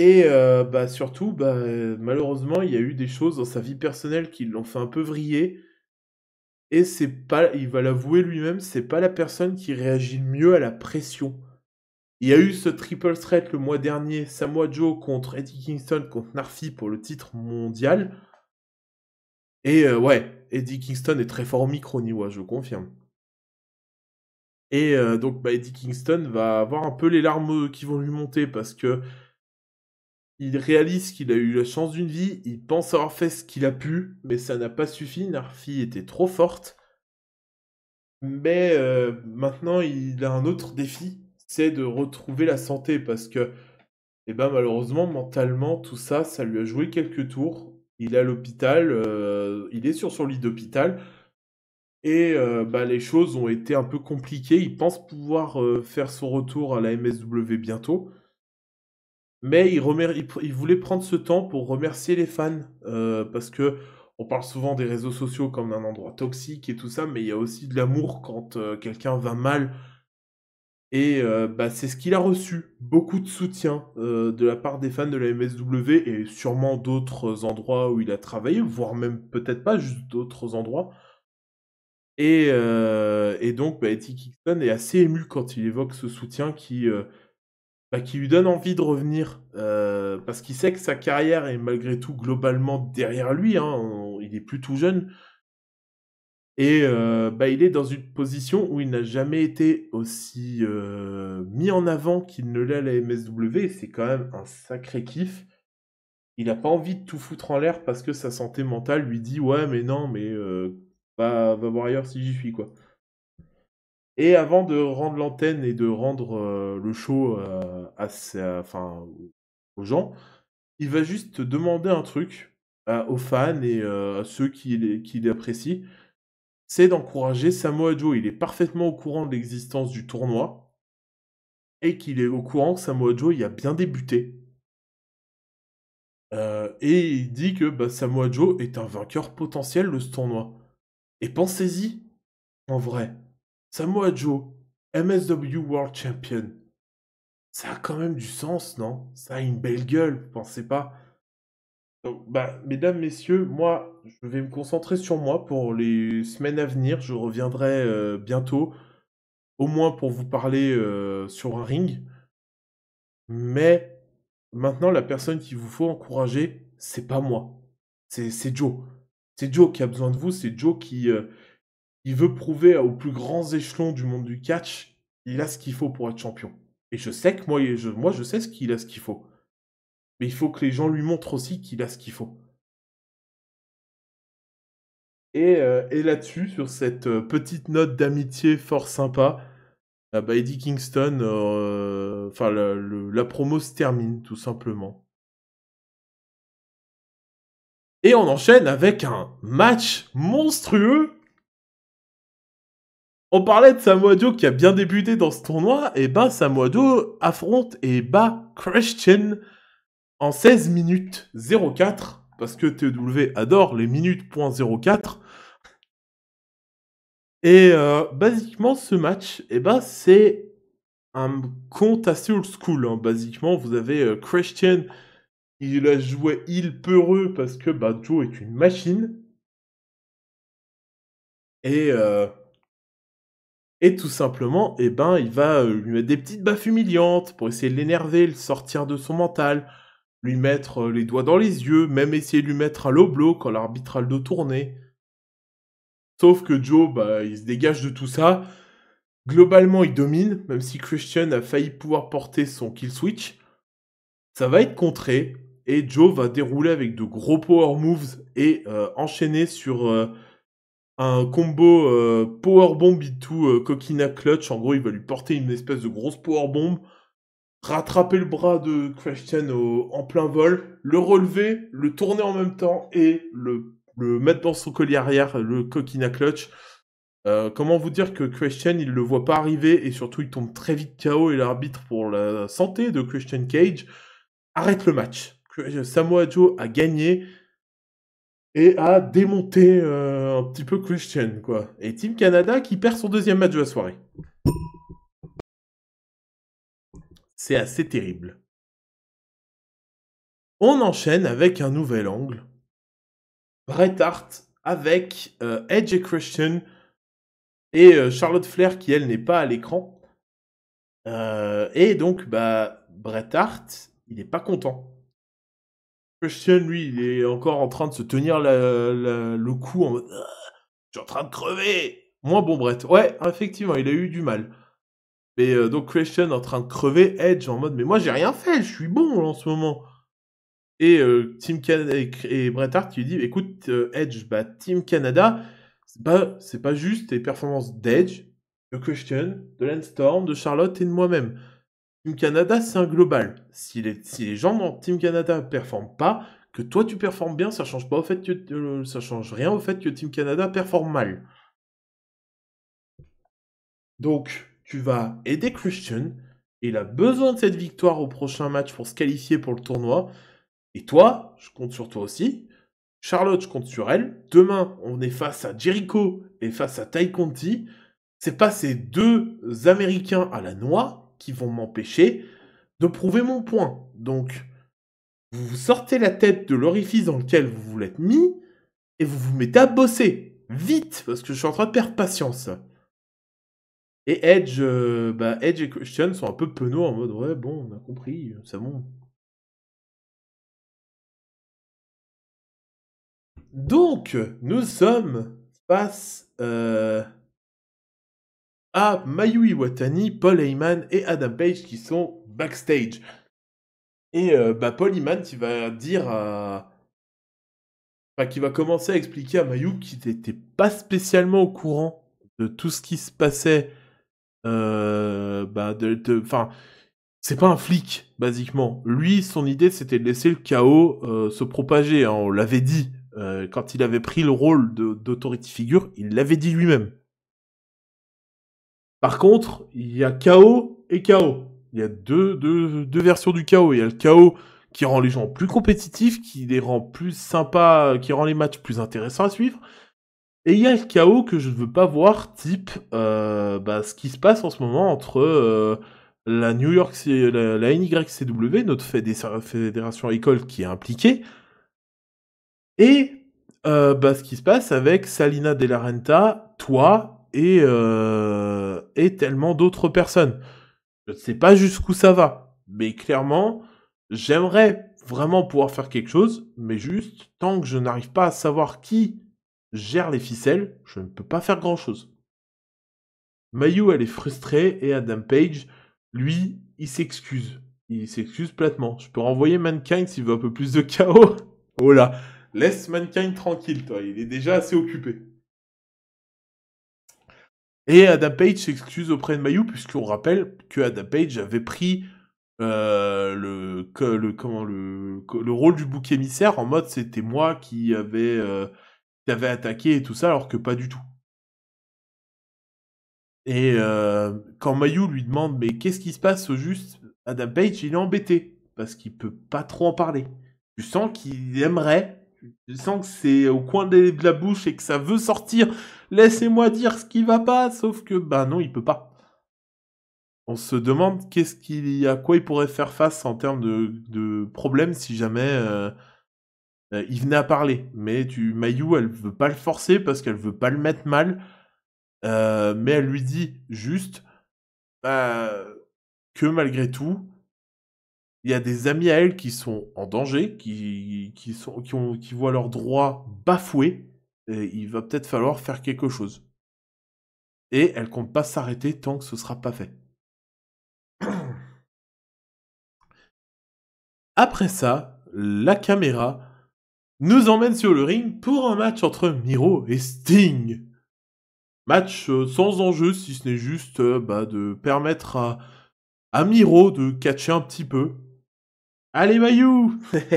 Et bah, surtout, bah, malheureusement, il y a eu des choses dans sa vie personnelle qui l'ont fait un peu vriller. Et c'est pas, il va l'avouer lui-même, c'est pas la personne qui réagit le mieux à la pression. Il y a eu ce triple threat le mois dernier, Samoa Joe contre Eddie Kingston contre Narfi pour le titre mondial. Et euh, ouais, Eddie Kingston est très fort au micro niwa je vous confirme. Et euh, donc bah, Eddie Kingston va avoir un peu les larmes qui vont lui monter parce que il réalise qu'il a eu la chance d'une vie, il pense avoir fait ce qu'il a pu, mais ça n'a pas suffi, Narfi était trop forte. Mais euh, maintenant il a un autre défi, c'est de retrouver la santé parce que eh ben, malheureusement, mentalement, tout ça, ça lui a joué quelques tours. Il est à l'hôpital, euh, il est sur son lit d'hôpital. Et euh, bah, les choses ont été un peu compliquées. Il pense pouvoir euh, faire son retour à la MSW bientôt. Mais il, il voulait prendre ce temps pour remercier les fans. parce que on parle souvent des réseaux sociaux comme d'un endroit toxique et tout ça, mais il y a aussi de l'amour quand quelqu'un va mal et euh, bah, c'est ce qu'il a reçu, beaucoup de soutien euh, de la part des fans de la MSW et sûrement d'autres endroits où il a travaillé, voire même peut-être pas juste d'autres endroits. Et, euh, et donc bah, Eddie est assez ému quand il évoque ce soutien qui, bah, qui lui donne envie de revenir, parce qu'il sait que sa carrière est malgré tout globalement derrière lui, hein, il est plus tout jeune, et euh, bah, il est dans une position où il n'a jamais été aussi euh, mis en avant qu'il ne l'est à la MSW. C'est quand même un sacré kiff. Il n'a pas envie de tout foutre en l'air parce que sa santé mentale lui dit Ouais, mais non, mais euh, va voir ailleurs si j'y suis. quoi. Et avant de rendre l'antenne et de rendre le show à enfin, aux gens, il va juste demander un truc aux fans et à ceux qui, qui l'apprécient c'est d'encourager Samoa Joe. Il est parfaitement au courant de l'existence du tournoi et qu'il est au courant que Samoa Joe y a bien débuté. Euh, et il dit que bah, Samoa Joe est un vainqueur potentiel de ce tournoi. Et pensez-y, en vrai, Samoa Joe, MSW World Champion, ça a quand même du sens, non Ça a une belle gueule, vous pensez pas Donc, bah, mesdames, messieurs, moi, je vais me concentrer sur moi pour les semaines à venir. Je reviendrai euh, bientôt, au moins pour vous parler euh, sur un ring. Mais maintenant, la personne qu'il vous faut encourager, c'est pas moi. C'est Joe. C'est Joe qui a besoin de vous. C'est Joe qui euh, veut prouver aux plus grands échelons du monde du catch qu'il a ce qu'il faut pour être champion. Et je sais que moi, je, moi, je sais ce qu'il a ce qu'il faut. Mais il faut que les gens lui montrent aussi qu'il a ce qu'il faut. Euh, et, là-dessus, sur cette euh, petite note d'amitié fort sympa, ah bah, Eddie Kingston, euh, enfin la, promo se termine tout simplement. Et on enchaîne avec un match monstrueux. On parlait de Samoa Joe qui a bien débuté dans ce tournoi. Et ben Samoa Joe affronte et bat Christian en 16 minutes 04. Parce que TW adore les minutes .04. Et euh, basiquement, ce match, eh ben, c'est un conte assez old school. Hein. Basiquement, vous avez euh, Christian, il a joué il peureux parce que bah, Joe est une machine. Et, euh, et tout simplement, eh ben, il va lui mettre des petites baffes humiliantes pour essayer de l'énerver, le sortir de son mental, lui mettre les doigts dans les yeux, même essayer de lui mettre un low quand l'arbitral a tourner. Sauf que Joe, bah, il se dégage de tout ça. Globalement, il domine, même si Christian a failli pouvoir porter son kill switch. Ça va être contré et Joe va dérouler avec de gros power moves et euh, enchaîner sur euh, un combo euh, power bomb into coquina clutch. En gros, il va lui porter une espèce de grosse power bomb, rattraper le bras de Christian en plein vol, le relever, le tourner en même temps et le le mettre dans son collier arrière, le coquina clutch. Euh, comment vous dire que Christian, il le voit pas arriver et surtout il tombe très vite KO et l'arbitre pour la santé de Christian Cage arrête le match. Samoa Joe a gagné et a démonté euh, un petit peu Christian quoi. Et Team Canada qui perd son deuxième match de la soirée. C'est assez terrible. On enchaîne avec un nouvel angle Bret Hart avec euh, Edge et Christian et euh, Charlotte Flair qui elle n'est pas à l'écran. Euh, et donc bah Bret Hart, il n'est pas content. Christian lui, il est encore en train de se tenir le cou en mode ah, "Je suis en train de crever." Moins bon Bret. Ouais, effectivement, il a eu du mal. Mais donc Christian en train de crever, Edge en mode "Mais moi j'ai rien fait, je suis bon en ce moment." Et euh, Team Canada et, Bret Hart lui dit bah, écoute euh, Edge, bah, Team Canada, c'est pas, c'est pas juste tes performances d'Edge, de Christian, de Landstorm, de Charlotte et de moi-même. Team Canada, c'est un global. Si les, si les gens dans Team Canada ne performent pas, que toi tu performes bien, ça change pas au fait euh, ça change rien au fait que Team Canada performe mal. Donc tu vas aider Christian. Il a besoin de cette victoire au prochain match pour se qualifier pour le tournoi. Et toi, je compte sur toi aussi. Charlotte, je compte sur elle. Demain, on est face à Jericho et face à Ty Conti. C'est pas ces deux Américains à la noix qui vont m'empêcher de prouver mon point. Donc, vous vous sortez la tête de l'orifice dans lequel vous vous l'êtes mis et vous vous mettez à bosser. Vite, parce que je suis en train de perdre patience. Et Edge, euh, bah, Edge et Christian sont un peu penauds en mode ouais, bon, on a compris, c'est euh, bon, Donc, nous sommes face euh, à Mayu Iwatani, Paul Heyman et Adam Page qui sont backstage. Et euh, bah, Paul Heyman qui va dire Enfin, qui va commencer à expliquer à Mayu qu'il n'était pas spécialement au courant de tout ce qui se passait. Euh, bah, enfin. C'est pas un flic, basiquement. Lui, son idée, c'était de laisser le chaos se propager. Hein, on l'avait dit euh, quand il avait pris le rôle d'autorité figure, il l'avait dit lui-même. Par contre, il y a chaos et chaos. Il y a deux, deux, versions du chaos. Il y a le chaos qui rend les gens plus compétitifs, qui les rend plus sympas, qui rend les matchs plus intéressants à suivre. Et il y a le chaos que je ne veux pas voir, type euh, bah, ce qui se passe en ce moment entre euh, la New York, la, la NYCW, notre fédération école qui est impliquée, et euh, bah, ce qui se passe avec Salina De La Renta, toi et, euh, et tellement d'autres personnes. Je ne sais pas jusqu'où ça va, mais clairement, j'aimerais vraiment pouvoir faire quelque chose, mais juste tant que je n'arrive pas à savoir qui gère les ficelles, je ne peux pas faire grand-chose. Mayu, elle est frustrée et Adam Page, lui, il s'excuse. Il s'excuse platement. Je peux renvoyer Mankind s'il veut un peu plus de chaos. Oh là, Laisse mannequin tranquille, toi. Il est déjà assez occupé. Et Adam Page s'excuse auprès de Mayu, puisqu'on rappelle que Adam Page avait pris euh, le, le, le, rôle du bouc émissaire en mode c'était moi qui avait, euh, attaqué et tout ça, alors que pas du tout. Et euh, quand Mayu lui demande mais qu'est-ce qui se passe au juste, Adam Page il est embêté parce qu'il peut pas trop en parler. Tu sens qu'il aimerait je sens que c'est au coin de la bouche et que ça veut sortir. Laissez-moi dire ce qui va pas, sauf que, bah non, il peut pas. On se demande qu'est-ce qu'il à quoi il pourrait faire face en termes de, de si jamais euh, euh, il venait à parler. Mais tu, Mayu, elle ne veut pas le forcer parce qu'elle veut pas le mettre mal. Euh, mais elle lui dit juste bah, que malgré tout, il y a des amis à elle qui sont en danger, qui, qui, sont, qui, voient leurs droits bafoués, et il va peut-être falloir faire quelque chose. Et elle compte pas s'arrêter tant que ce sera pas fait. Après ça, la caméra nous emmène sur le ring pour un match entre Miro et Sting. Match euh, sans enjeu, si ce n'est juste euh, bah, de permettre à, à Miro de catcher un petit peu Allez Mayou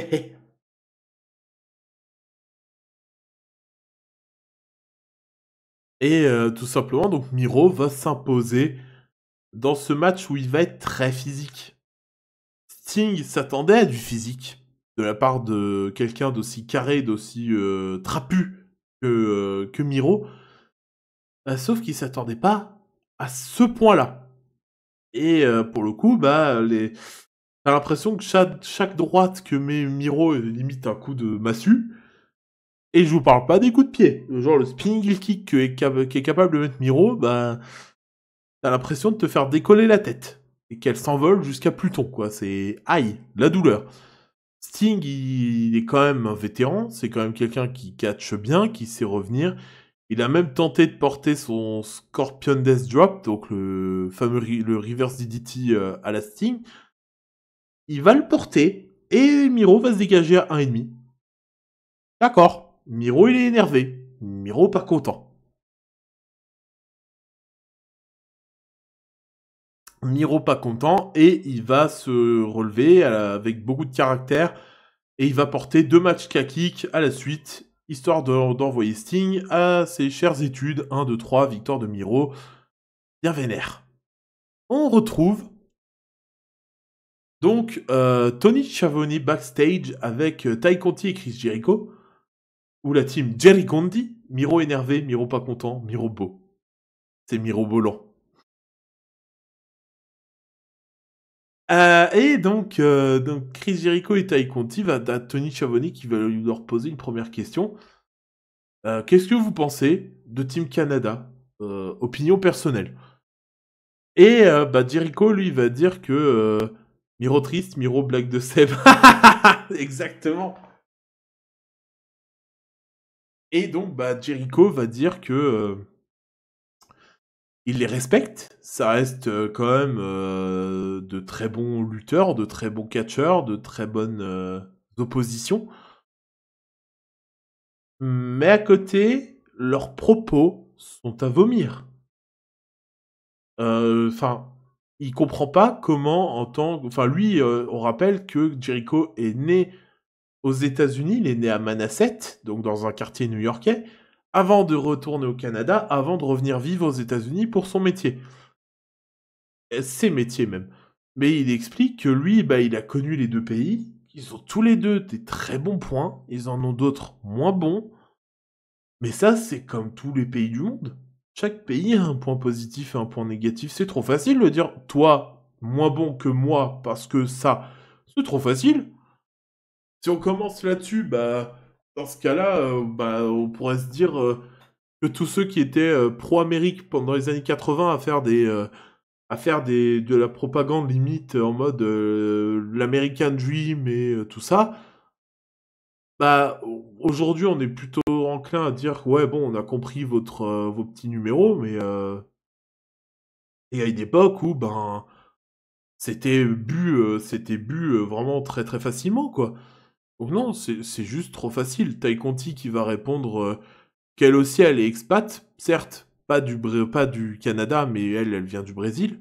Et euh, tout simplement, donc Miro va s'imposer dans ce match où il va être très physique. Sting s'attendait à du physique de la part de quelqu'un d'aussi carré, d'aussi euh, trapu que, euh, que Miro. Bah, sauf qu'il s'attendait pas à ce point-là. Et pour le coup, bah, les, T'as l'impression que chaque, droite que met Miro euh, limite un coup de massue. Et je vous parle pas des coups de pied. Genre le spinning kick qui est, capable de mettre Miro, bah, t'as l'impression de te faire décoller la tête. Et qu'elle s'envole jusqu'à Pluton, quoi. C'est aïe, la douleur. Sting, il, est quand même un vétéran. C'est quand même quelqu'un qui catch bien, qui sait revenir. Il a même tenté de porter son Scorpion Death Drop, donc le fameux le reverse DDT euh, à la Sting. Il va le porter et Miro va se dégager à 1,5. D'accord. Miro, il est énervé. Miro, pas content. Miro, pas content et il va se relever avec beaucoup de caractère et il va porter deux matchs Kakik à la suite histoire d'envoyer Sting à ses chères études 1, 2, 3, victoire de Miro, bien vénère. On retrouve donc, euh, Tony Chavoni backstage avec euh, Tai Conti et Chris Jericho, ou la team Jerry Miro énervé, Miro pas content, Miro beau. C'est Miro volant. Euh, et donc, donc, Chris Jericho et Tai Conti va bah, à Tony Chavoni qui va leur poser une première question. Qu'est-ce que vous pensez de Team Canada Opinion personnelle. Et bah, Jericho, lui, va dire que Miro triste, Miro blague de Seb. Exactement. Et donc, bah, Jericho va dire que euh, il les respecte. Ça reste euh, quand même euh, de très bons lutteurs, de très bons catcheurs, de très bonnes oppositions. Mais à côté, leurs propos sont à vomir. Enfin, il comprend pas comment en tant enfin lui euh, on rappelle que Jericho est né aux États-Unis, il est né à Manasset, donc dans un quartier new-yorkais, avant de retourner au Canada, avant de revenir vivre aux États-Unis pour son métier. Euh, ses métiers même. Mais il explique que lui, bah, il a connu les deux pays, ils ont tous les deux des très bons points, ils en ont d'autres moins bons. Mais ça, c'est comme tous les pays du monde. Chaque pays a un point positif et un point négatif. C'est trop facile de dire toi moins bon que moi parce que ça. C'est trop facile. Si on commence là-dessus, bah dans ce cas-là, euh, bah, on pourrait se dire euh, que tous ceux qui étaient euh, pro-Amérique pendant les années 80 à faire des à faire des, de la propagande limite en mode l'American Dream et tout ça, bah aujourd'hui on est plutôt enclin à dire ouais bon on a compris votre euh, vos petits numéros mais euh... et à une époque où ben c'était bu euh, c'était bu euh, vraiment très très facilement quoi donc non c'est juste trop facile Tai Conti qui va répondre qu'elle aussi elle est expat certes pas du pas du Canada mais elle elle vient du Brésil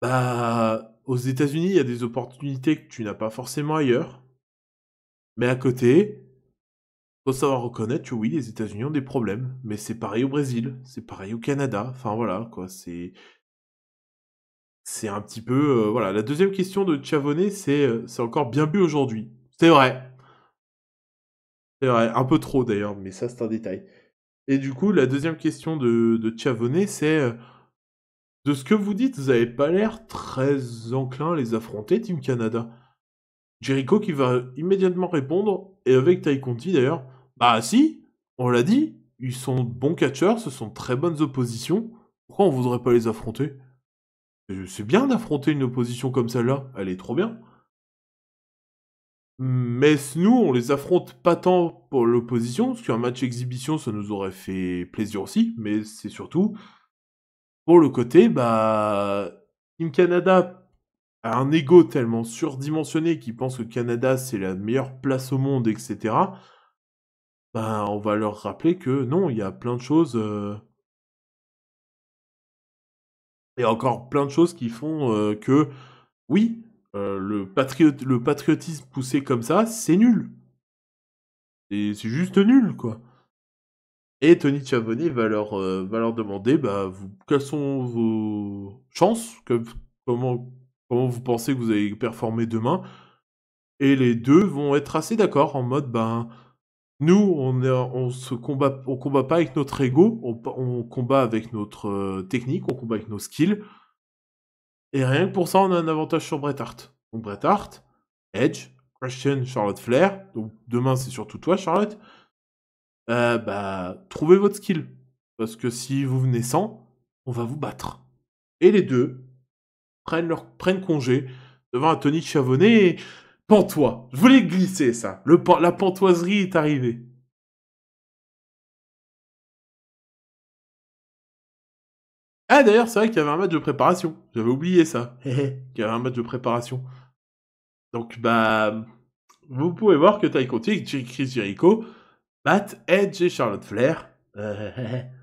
bah aux États-Unis il y a des opportunités que tu n'as pas forcément ailleurs mais à côté, faut savoir reconnaître que oui, les États-Unis ont des problèmes, mais c'est pareil au Brésil, c'est pareil au Canada, enfin voilà, quoi, c'est. C'est un petit peu. Euh, voilà, la deuxième question de Chavonnet, c'est euh, c'est encore bien bu aujourd'hui. C'est vrai. C'est vrai, un peu trop d'ailleurs, mais ça c'est un détail. Et du coup, la deuxième question de, Chavonnet, c'est. Euh, de ce que vous dites, vous n'avez pas l'air très enclin à les affronter, Team Canada. Jericho qui va immédiatement répondre et avec Ty d'ailleurs, bah si, on l'a dit, ils sont bons catcheurs, ce sont très bonnes oppositions, pourquoi on voudrait pas les affronter C'est bien d'affronter une opposition comme celle-là, elle est trop bien. Mais nous, on les affronte pas tant pour l'opposition, parce qu'un match exhibition, ça nous aurait fait plaisir aussi, mais c'est surtout pour le côté, bah, Team Canada un ego tellement surdimensionné qui pense que Canada c'est la meilleure place au monde, etc. Ben, on va leur rappeler que non, il y a plein de choses. Il y a encore plein de choses qui font euh, que oui, euh, le, patriotisme poussé comme ça, c'est nul. Et c'est juste nul, quoi. Et Tony Chavoni va leur, euh, va leur demander bah, vous, quelles sont vos chances que, comment, comment vous pensez que vous allez performer demain. Et les deux vont être assez d'accord en mode, ben, nous, on, ne se combat, on combat pas avec notre ego, on, combat avec notre euh, technique, on combat avec nos skills. Et rien que pour ça, on a un avantage sur Bret Hart. Donc Bret Hart, Edge, Christian, Charlotte Flair. Donc demain, c'est surtout toi, Charlotte. Euh, bah, trouvez votre skill. Parce que si vous venez sans, on va vous battre. Et les deux prennent, leur, prennent congé devant Anthony Chavonnet et Pantois. Je voulais glisser ça. Le, la pantoiserie est arrivée. Ah d'ailleurs, c'est vrai qu'il y avait un match de préparation. J'avais oublié ça. qu'il eh, eh. y avait un match de préparation. Donc bah vous pouvez voir que Taiko et Chris Jericho battent Edge et Charlotte Flair. Euh, eh,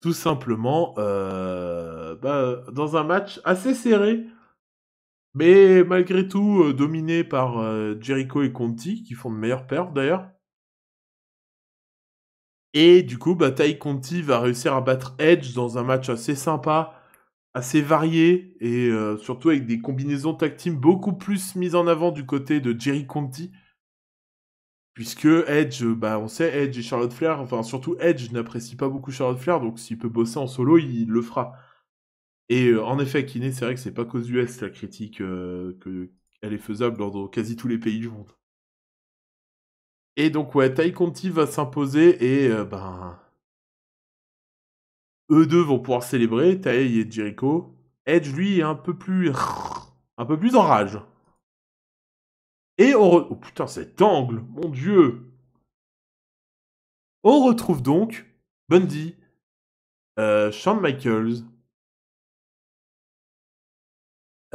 tout simplement euh, bah, dans un match assez serré, mais malgré tout euh, dominé par euh, Jericho et Conti, qui font de meilleures perfs d'ailleurs. Et du coup, bataille Conti va réussir à battre Edge dans un match assez sympa, assez varié, et surtout avec des combinaisons tactiques beaucoup plus mises en avant du côté de Jericho Conti puisque Edge, euh, bah, on sait, Edge et Charlotte Flair, enfin surtout Edge n'apprécie pas beaucoup Charlotte Flair, donc s'il peut bosser en solo, il, le fera. Et euh, en effet, Kiné, c'est vrai que c'est pas qu'aux US la critique, euh, qu'elle est faisable dans, quasi tous les pays du monde. Et donc ouais, Tai Conti va s'imposer et ben eux deux vont pouvoir célébrer, Tai et Jericho. Edge lui est un peu plus un peu plus en rage. Et on... Oh putain, cet angle, mon dieu On retrouve donc Bundy, euh, Michaels,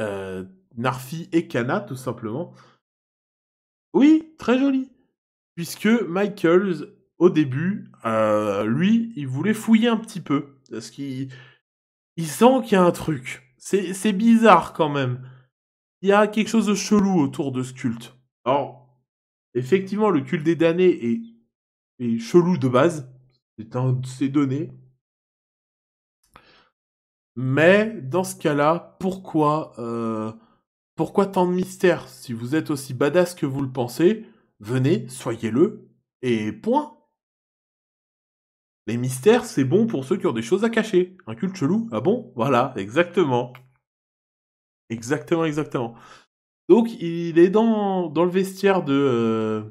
euh, Narfi et Kana, tout simplement. Oui, très joli. Puisque Michaels, au début, euh, lui, il voulait fouiller un petit peu. Parce qu'il il sent qu'il y a un truc. C'est bizarre quand même il y a quelque chose de chelou autour de ce culte. Alors, effectivement, le culte des damnés est, est chelou de base. C'est un ses données. Mais dans ce cas-là, pourquoi, euh, pourquoi tant de mystères Si vous êtes aussi badass que vous le pensez, venez, soyez-le, et point. Les mystères, c'est bon pour ceux qui ont des choses à cacher. Un culte chelou Ah bon Voilà, exactement. Exactement, exactement. Donc, il est dans, dans le vestiaire de, euh,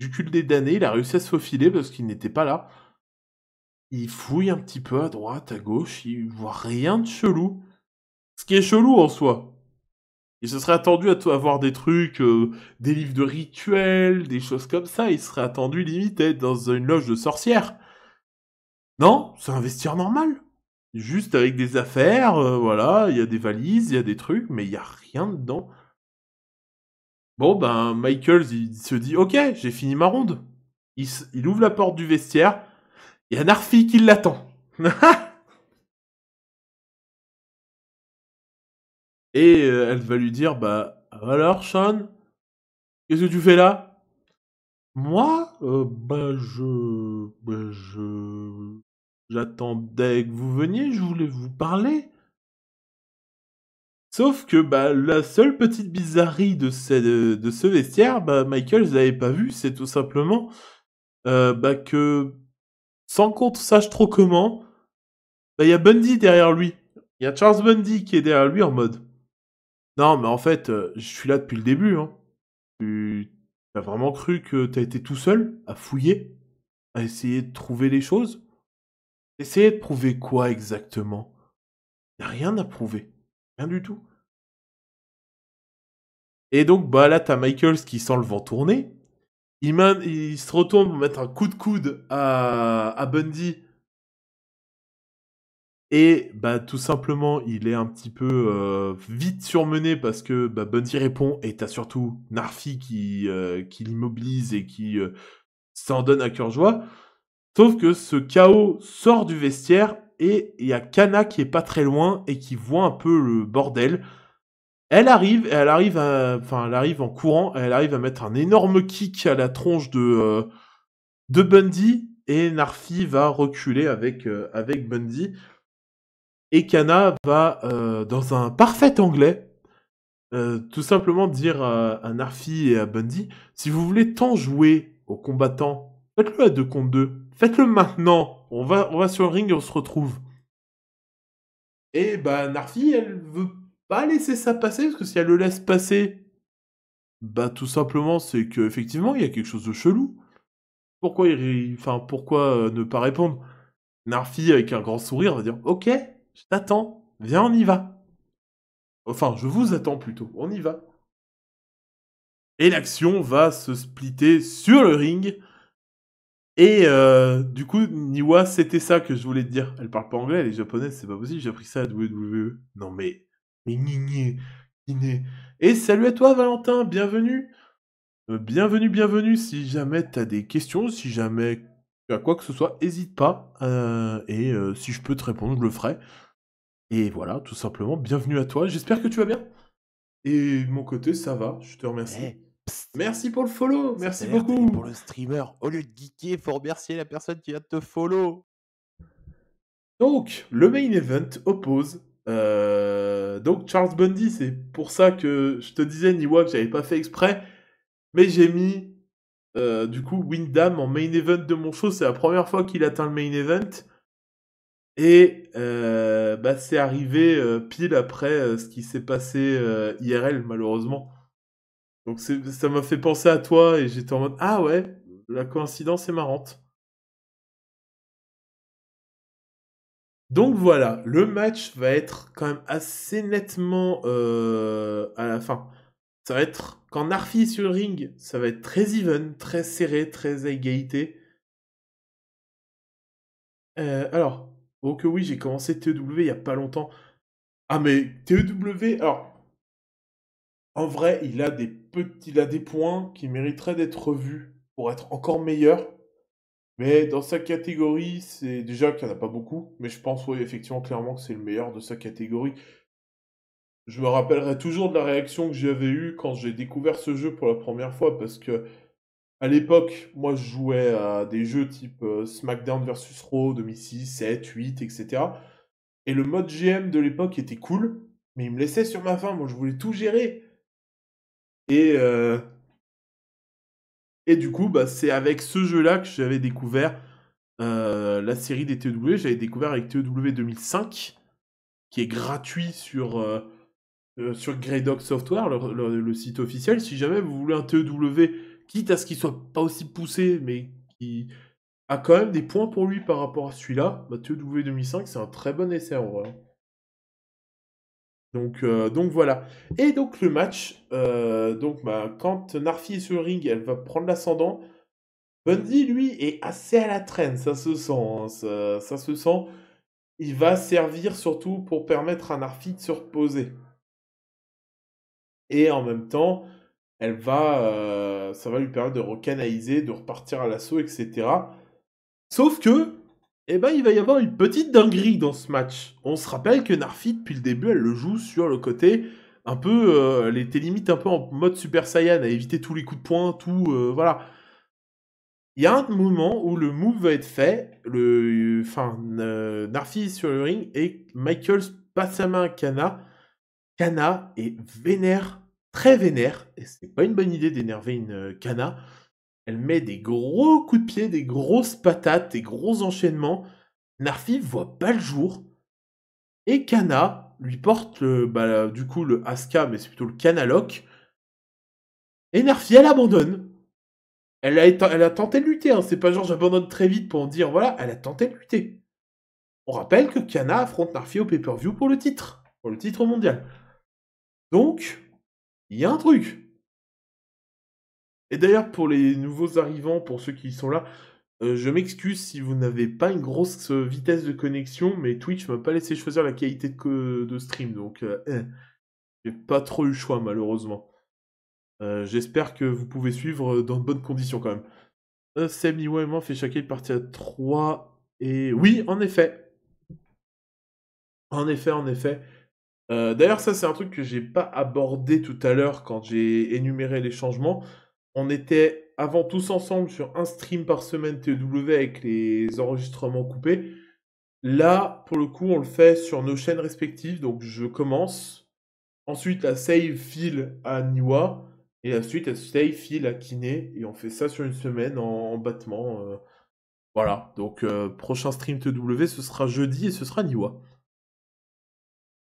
du cul des damnés. Il a réussi à se faufiler parce qu'il n'était pas là. Il fouille un petit peu à droite, à gauche. Il voit rien de chelou. Ce qui est chelou en soi. Il se serait attendu à, avoir des trucs, euh, des livres de rituels, des choses comme ça. Il serait attendu limite à être dans une loge de sorcières. Non, c'est un vestiaire normal juste avec des affaires, euh, voilà, il y a des valises, il y a des trucs, mais il n'y a rien dedans. Bon, ben, Michael il se dit, ok, j'ai fini ma ronde. Il, ouvre la porte du vestiaire, il y a Narfi qui l'attend. Et euh, elle va lui dire, bah, alors Sean, qu'est-ce que tu fais là moi, euh, Ben, je, ben, je, J'attendais que vous veniez, je voulais vous parler. Sauf que bah, la seule petite bizarrerie de, de, ce vestiaire, bah, Michael, vous l'avez pas vu, c'est tout simplement euh, bah, que, sans qu'on sache trop comment, bah, il y a Bundy derrière lui. Il y a Charles Bundy qui est derrière lui en mode Non, mais en fait, euh, je suis là depuis le début. Hein. Tu as vraiment cru que tu as été tout seul à fouiller, à essayer de trouver les choses Essayez de prouver quoi exactement Il a rien à prouver. Rien du tout. Et donc, bah là, t'as Michaels qui sent le vent tourner. Il, il, se retourne pour mettre un coup de coude à, Bundy. Et bah tout simplement, il est un petit peu euh, vite surmené parce que bah, Bundy répond et t'as surtout Narfi qui, euh, l'immobilise et qui euh, s'en donne à cœur joie. Sauf que ce chaos sort du vestiaire et il y a Kana qui est pas très loin et qui voit un peu le bordel. Elle arrive, et elle arrive, enfin, elle arrive en courant, elle arrive à mettre un énorme kick à la tronche de euh, de Bundy et Narfi va reculer avec euh, avec Bundy et Kana va euh, dans un parfait anglais tout simplement dire à Narfi et à Bundy si vous voulez tant jouer aux combattants Faites-le à 2 contre 2. Faites-le maintenant. On va, on va sur le ring et on se retrouve. Et eh bah, ben, Narfi, elle veut pas laisser ça passer, parce que si elle le laisse passer, bah, tout simplement, c'est qu'effectivement, il y a quelque chose de chelou. Pourquoi, il, enfin, pourquoi euh, ne pas répondre Narfi, avec un grand sourire, va dire Ok, je t'attends, viens, on y va. Enfin, je vous attends plutôt, on y va. Et l'action va se splitter sur le ring et euh, du coup, Niwa, c'était ça que je voulais te dire. Elle parle pas anglais, elle est japonaise, c'est pas possible, j'ai appris ça à WWE. Non mais, mais nigné, nigné. Et salut à toi Valentin, bienvenue. Euh, bienvenue, bienvenue. Si jamais t'as des questions, si jamais as quoi que ce soit, hésite pas. Euh, et si je peux te répondre, je le ferai. Et voilà, tout simplement, bienvenue à toi. J'espère que tu vas bien. Et de mon côté, ça va, je te remercie. Eh, Merci pour le follow, merci beaucoup. Pour le streamer, au lieu de geeker, faut remercier la personne qui vient te follow. Donc, le main event oppose euh, donc Charles Bundy, c'est pour ça que je te disais, Niwa, que j'avais pas fait exprès, mais j'ai mis euh, du coup Windham en main event de mon show. C'est la première fois qu'il atteint le main event. Et euh, bah, c'est arrivé pile après ce qui s'est passé IRL, malheureusement. Donc ça m'a fait penser à toi et j'étais en mode ah ouais, la coïncidence est marrante. Donc voilà, le match va être quand même assez nettement euh, à la fin. Ça va être quand Narfi sur le ring, ça va être très even, très serré, très à égalité. Euh, alors, oh que oui, j'ai commencé TEW il n'y a pas longtemps. Ah mais TEW, alors en vrai, il a des petits, des points qui mériteraient d'être revus pour être encore meilleurs. Mais dans sa catégorie, c'est déjà qu'il n'y en a pas beaucoup, mais je pense effectivement clairement que c'est le meilleur de sa catégorie. Je me rappellerai toujours de la réaction que j'avais eue quand j'ai découvert ce jeu pour la première fois, parce que à l'époque, moi je jouais à des jeux type euh, SmackDown vs Raw 2006, 7, 8, etc. Et le mode GM de l'époque était cool, mais il me laissait sur ma faim, moi je voulais tout gérer. Euh, et, du coup, bah, c'est avec ce jeu-là que j'avais découvert euh, la série des TEW. J'avais découvert avec TEW 2005, qui est gratuit sur, Grey euh, sur Software, le, site officiel. Si jamais vous voulez un TEW, quitte à ce qu'il soit pas aussi poussé, mais qui a quand même des points pour lui par rapport à celui-là, bah, TEW 2005, c'est un très bon essai en vrai. Donc, euh, donc voilà. Et donc le match, euh, donc bah, quand Narfi est sur le ring, elle va prendre l'ascendant. Bundy, lui, est assez à la traîne, ça se sent. Hein. ça, se sent. Il va servir surtout pour permettre à Narfi de se reposer. Et en même temps, elle va, euh, ça va lui permettre de recanaliser, de repartir à l'assaut, etc. Sauf que eh ben, il va y avoir une petite dinguerie dans ce match. On se rappelle que Narfi, depuis le début, elle le joue sur le côté un peu. Euh, elle était limite un peu en mode Super Saiyan, à éviter tous les coups de poing, tout. Euh, voilà. Il y a un moment où le move va être fait. Le, enfin, euh, Narfi est sur le ring et Michael passe sa main à Kana. Kana est vénère, très vénère. Et c'est pas une bonne idée d'énerver une Kana. Elle met des gros coups de pied, des grosses patates, des gros enchaînements. Narfi voit pas le jour. Et Kana lui porte bah, du coup le Aska, mais c'est plutôt le Kanalok. Et Narfi, elle abandonne. Elle a, elle a tenté de lutter, Ce hein. c'est pas genre j'abandonne très vite pour en dire voilà, elle a tenté de lutter. On rappelle que Kana affronte Narfi au pay-per-view pour le titre, pour le titre mondial. Donc, il y a un truc. Et d'ailleurs, pour les nouveaux arrivants, pour ceux qui sont là, euh, je m'excuse si vous n'avez pas une grosse euh, vitesse de connexion, mais Twitch m'a pas laissé choisir la qualité de, stream, donc je euh, eh, j'ai pas trop eu le choix malheureusement. J'espère que vous pouvez suivre dans de bonnes conditions quand même. Euh, Sam moi fait chacun partie à 3 et oui, en effet. En effet, en effet. D'ailleurs, ça c'est un truc que j'ai pas abordé tout à l'heure quand j'ai énuméré les changements on était avant tous ensemble sur un stream par semaine TW avec les enregistrements coupés. Là, pour le coup, on le fait sur nos chaînes respectives. Donc, je commence. Ensuite, la save file à Niwa. Et ensuite, la save file à Kiné. Et on fait ça sur une semaine en, battement. Euh, voilà. Donc, euh, prochain stream TW, ce sera jeudi et ce sera Niwa.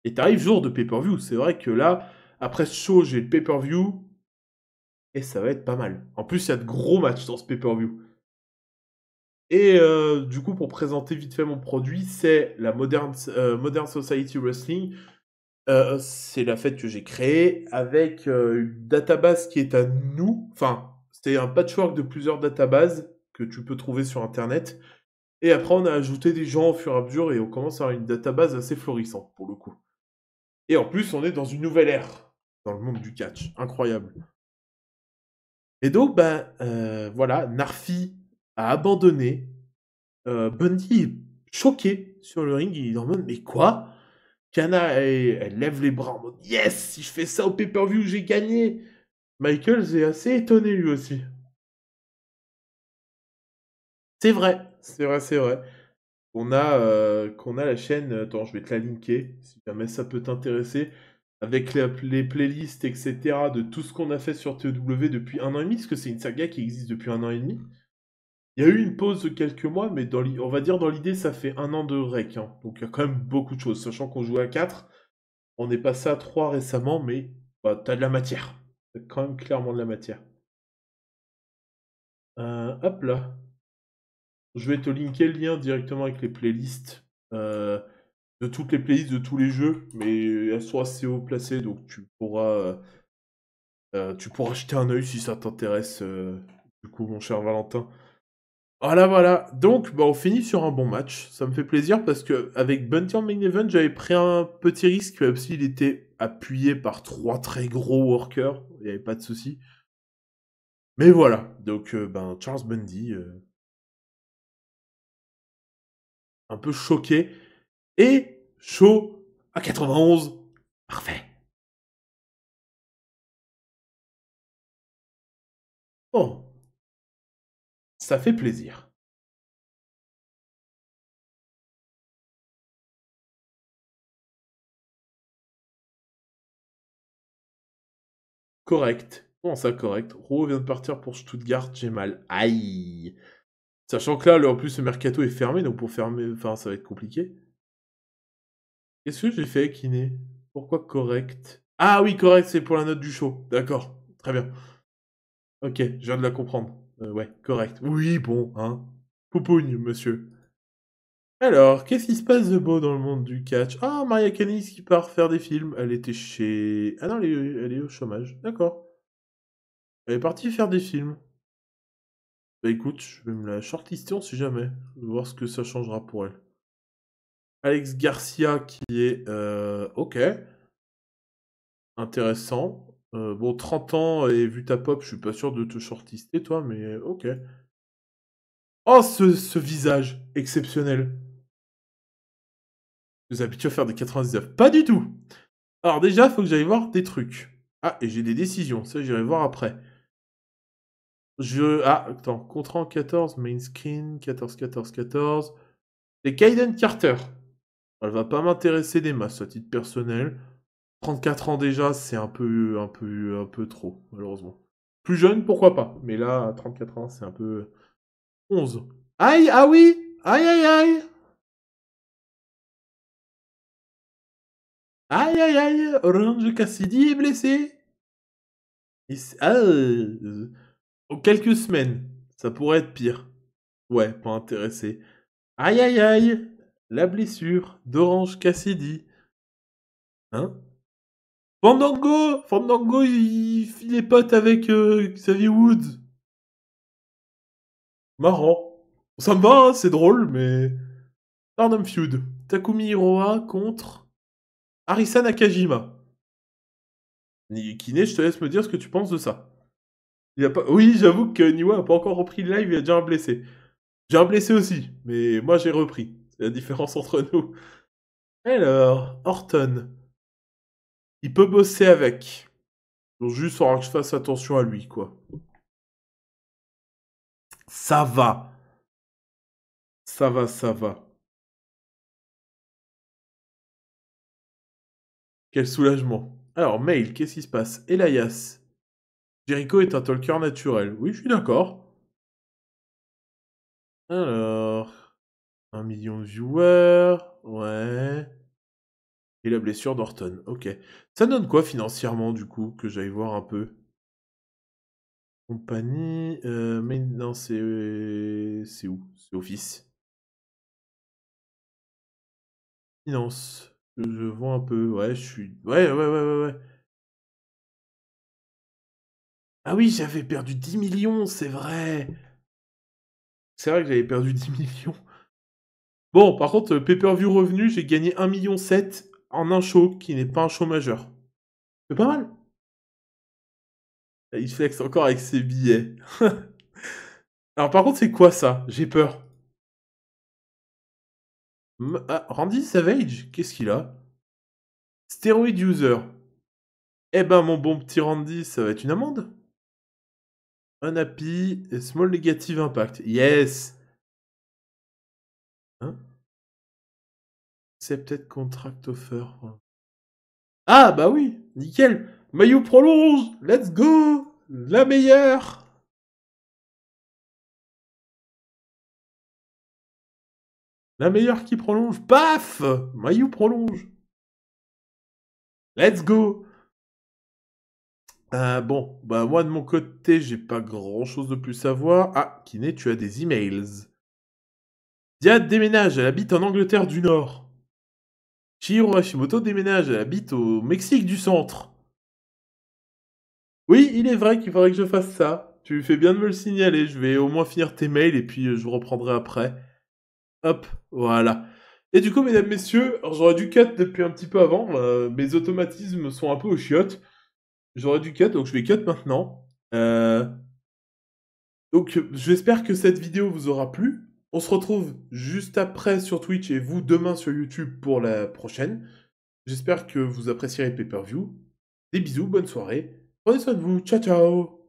Et t'arrives jour de pay-per-view. C'est vrai que là, après ce show, j'ai le pay-per-view. Et ça va être pas mal. En plus, il y a de gros matchs dans ce pay-per-view. Et euh, du coup, pour présenter vite fait mon produit, c'est la Modern, euh, Modern Society Wrestling. Euh, c'est la fête que j'ai créée avec une database qui est à nous. Enfin, c'est un patchwork de plusieurs databases que tu peux trouver sur Internet. Et après, on a ajouté des gens au fur et à mesure et on commence à avoir une database assez florissante pour le coup. Et en plus, on est dans une nouvelle ère dans le monde du catch. Incroyable. Et donc, ben, euh, voilà, Narfi a abandonné. Euh, Bundy est choqué sur le ring. Il est en mode, mais quoi Kana, elle, lève les bras en mode, yes, si je fais ça au pay-per-view, j'ai gagné. Michaels est assez étonné lui aussi. C'est vrai, c'est vrai, c'est vrai. On a, euh, qu'on a la chaîne, attends, je vais te la linker, si jamais ça peut t'intéresser avec les playlists, etc., de tout ce qu'on a fait sur TW depuis un an et demi, parce que c'est une saga qui existe depuis un an et demi. Il y a eu une pause de quelques mois, mais on va dire dans l'idée, ça fait un an de rec. Hein. Donc il y a quand même beaucoup de choses, sachant qu'on joue à 4. On est passé à 3 récemment, mais bah, t'as de la matière. T'as quand même clairement de la matière. Euh, hop là. Je vais te linker le lien directement avec les playlists. Euh, de toutes les playlists de tous les jeux, mais elles sont assez haut placées, donc tu pourras, euh, euh, tu pourras jeter un oeil si ça t'intéresse, euh, du coup, mon cher Valentin. Voilà, voilà. Donc, bah, on finit sur un bon match. Ça me fait plaisir parce que avec Bunty en main event, j'avais pris un petit risque, même s'il était appuyé par trois très gros workers. Il n'y avait pas de souci. Mais voilà. Donc, ben, Charles Bundy, un peu choqué et chaud à 91. Parfait. Oh. Ça fait plaisir. Correct. Bon, ça, correct Roux vient de partir pour Stuttgart, j'ai mal. Aïe Sachant que là, en plus, le mercato est fermé, donc pour fermer, enfin, ça va être compliqué. Qu'est-ce que j'ai fait, kiné Pourquoi correct Ah oui, correct, c'est pour la note du show. D'accord, très bien. Ok, je viens de la comprendre. Euh, ouais, correct. Oui, bon, hein. Poupoune, monsieur. Alors, qu'est-ce qui se passe de beau dans le monde du catch Ah, Maria Canis qui part faire des films. Elle était chez... Ah non, elle est, au chômage. D'accord. Elle est partie faire des films. Bah écoute, je vais me la shortlister, on sait jamais. Voir ce que ça changera pour elle. Alex Garcia qui est euh, ok. Intéressant. Euh, bon, 30 ans et vu ta pop, je suis pas sûr de te shortister, toi, mais ok. Oh, ce, visage exceptionnel. Vous habitué à faire des 99 Pas du tout Alors déjà, faut que j'aille voir des trucs. Ah, et j'ai des décisions, ça j'irai voir après. Je... Ah, attends, Contre 14, main screen, 14, 14, 14. C'est Kaiden Carter. Elle va pas m'intéresser des masses à titre personnel. 34 ans déjà, c'est un peu, un peu, un peu trop, malheureusement. Plus jeune, pourquoi pas. Mais là, 34 ans, c'est un peu. 11. Aïe, ah oui Aïe, aïe, aïe Aïe, aïe, aïe Orange Cassidy est blessé Il... Ah, euh, quelques semaines, ça pourrait être pire. Ouais, pas intéressé. Aïe, aïe, aïe la blessure d'Orange Cassidy. Hein Fandango Fandango, il, il les potes avec euh, Xavier Woods. Marrant. Ça me va, hein, c'est drôle, mais... Tarnum Feud. Takumi Hiroa contre Arisa Nakajima. Kiné, je te laisse me dire ce que tu penses de ça. a pas... Oui, j'avoue que Niwa n'a pas encore repris le live, il a déjà un blessé. J'ai un blessé aussi, mais moi j'ai repris la différence entre nous. Alors, Horton, il peut bosser avec. Donc juste, il faudra que je fasse attention à lui, quoi. Ça va. Ça va, ça va. Quel soulagement. Alors, Mail, qu'est-ce qui se passe Elias. Jericho est un talker naturel. Oui, je suis d'accord. Alors... 1 million de viewers. Ouais. Et la blessure d'Orton. Ok. Ça donne quoi financièrement, du coup, que j'aille voir un peu Compagnie. Euh, mais c'est. C'est où C'est Office. Finance. Je, je vois un peu. Ouais, je suis. Ouais, ouais, ouais, ouais, ouais. Ah oui, j'avais perdu 10 millions, c'est vrai. C'est vrai que j'avais perdu 10 millions. Bon, par contre, euh, pay-per-view revenu, j'ai gagné 1,7 million en un show qui n'est pas un show majeur. C'est pas mal. Il flex encore avec ses billets. Alors par contre, c'est quoi ça J'ai peur. Ah, Randy Savage, qu'est-ce qu'il a Steroid user. Eh ben mon bon petit Randy, ça va être une amende. Un happy, small negative impact. Yes Hein C'est peut-être contract offer. Ah bah oui, nickel. Maillot prolonge, let's go, la meilleure. La meilleure qui prolonge, paf, maillot prolonge. Let's go. Euh, bon, bah moi de mon côté, j'ai pas grand chose de plus à voir. Ah, Kiné, tu as des emails. Diade déménage, elle habite en Angleterre du Nord. Chihiro Hashimoto déménage, elle habite au Mexique du Centre. Oui, il est vrai qu'il faudrait que je fasse ça. Tu fais bien de me le signaler, je vais au moins finir tes mails et puis euh, je vous reprendrai après. Hop, voilà. Et du coup, mesdames, messieurs, j'aurais dû cut depuis un petit peu avant. Euh, mes automatismes sont un peu aux chiottes. J'aurais dû cut, donc je vais cut maintenant. Euh, donc, j'espère que cette vidéo vous aura plu. On se retrouve juste après sur Twitch et vous demain sur YouTube pour la prochaine. J'espère que vous apprécierez le pay Des bisous, bonne soirée. Prenez soin de vous. Ciao, ciao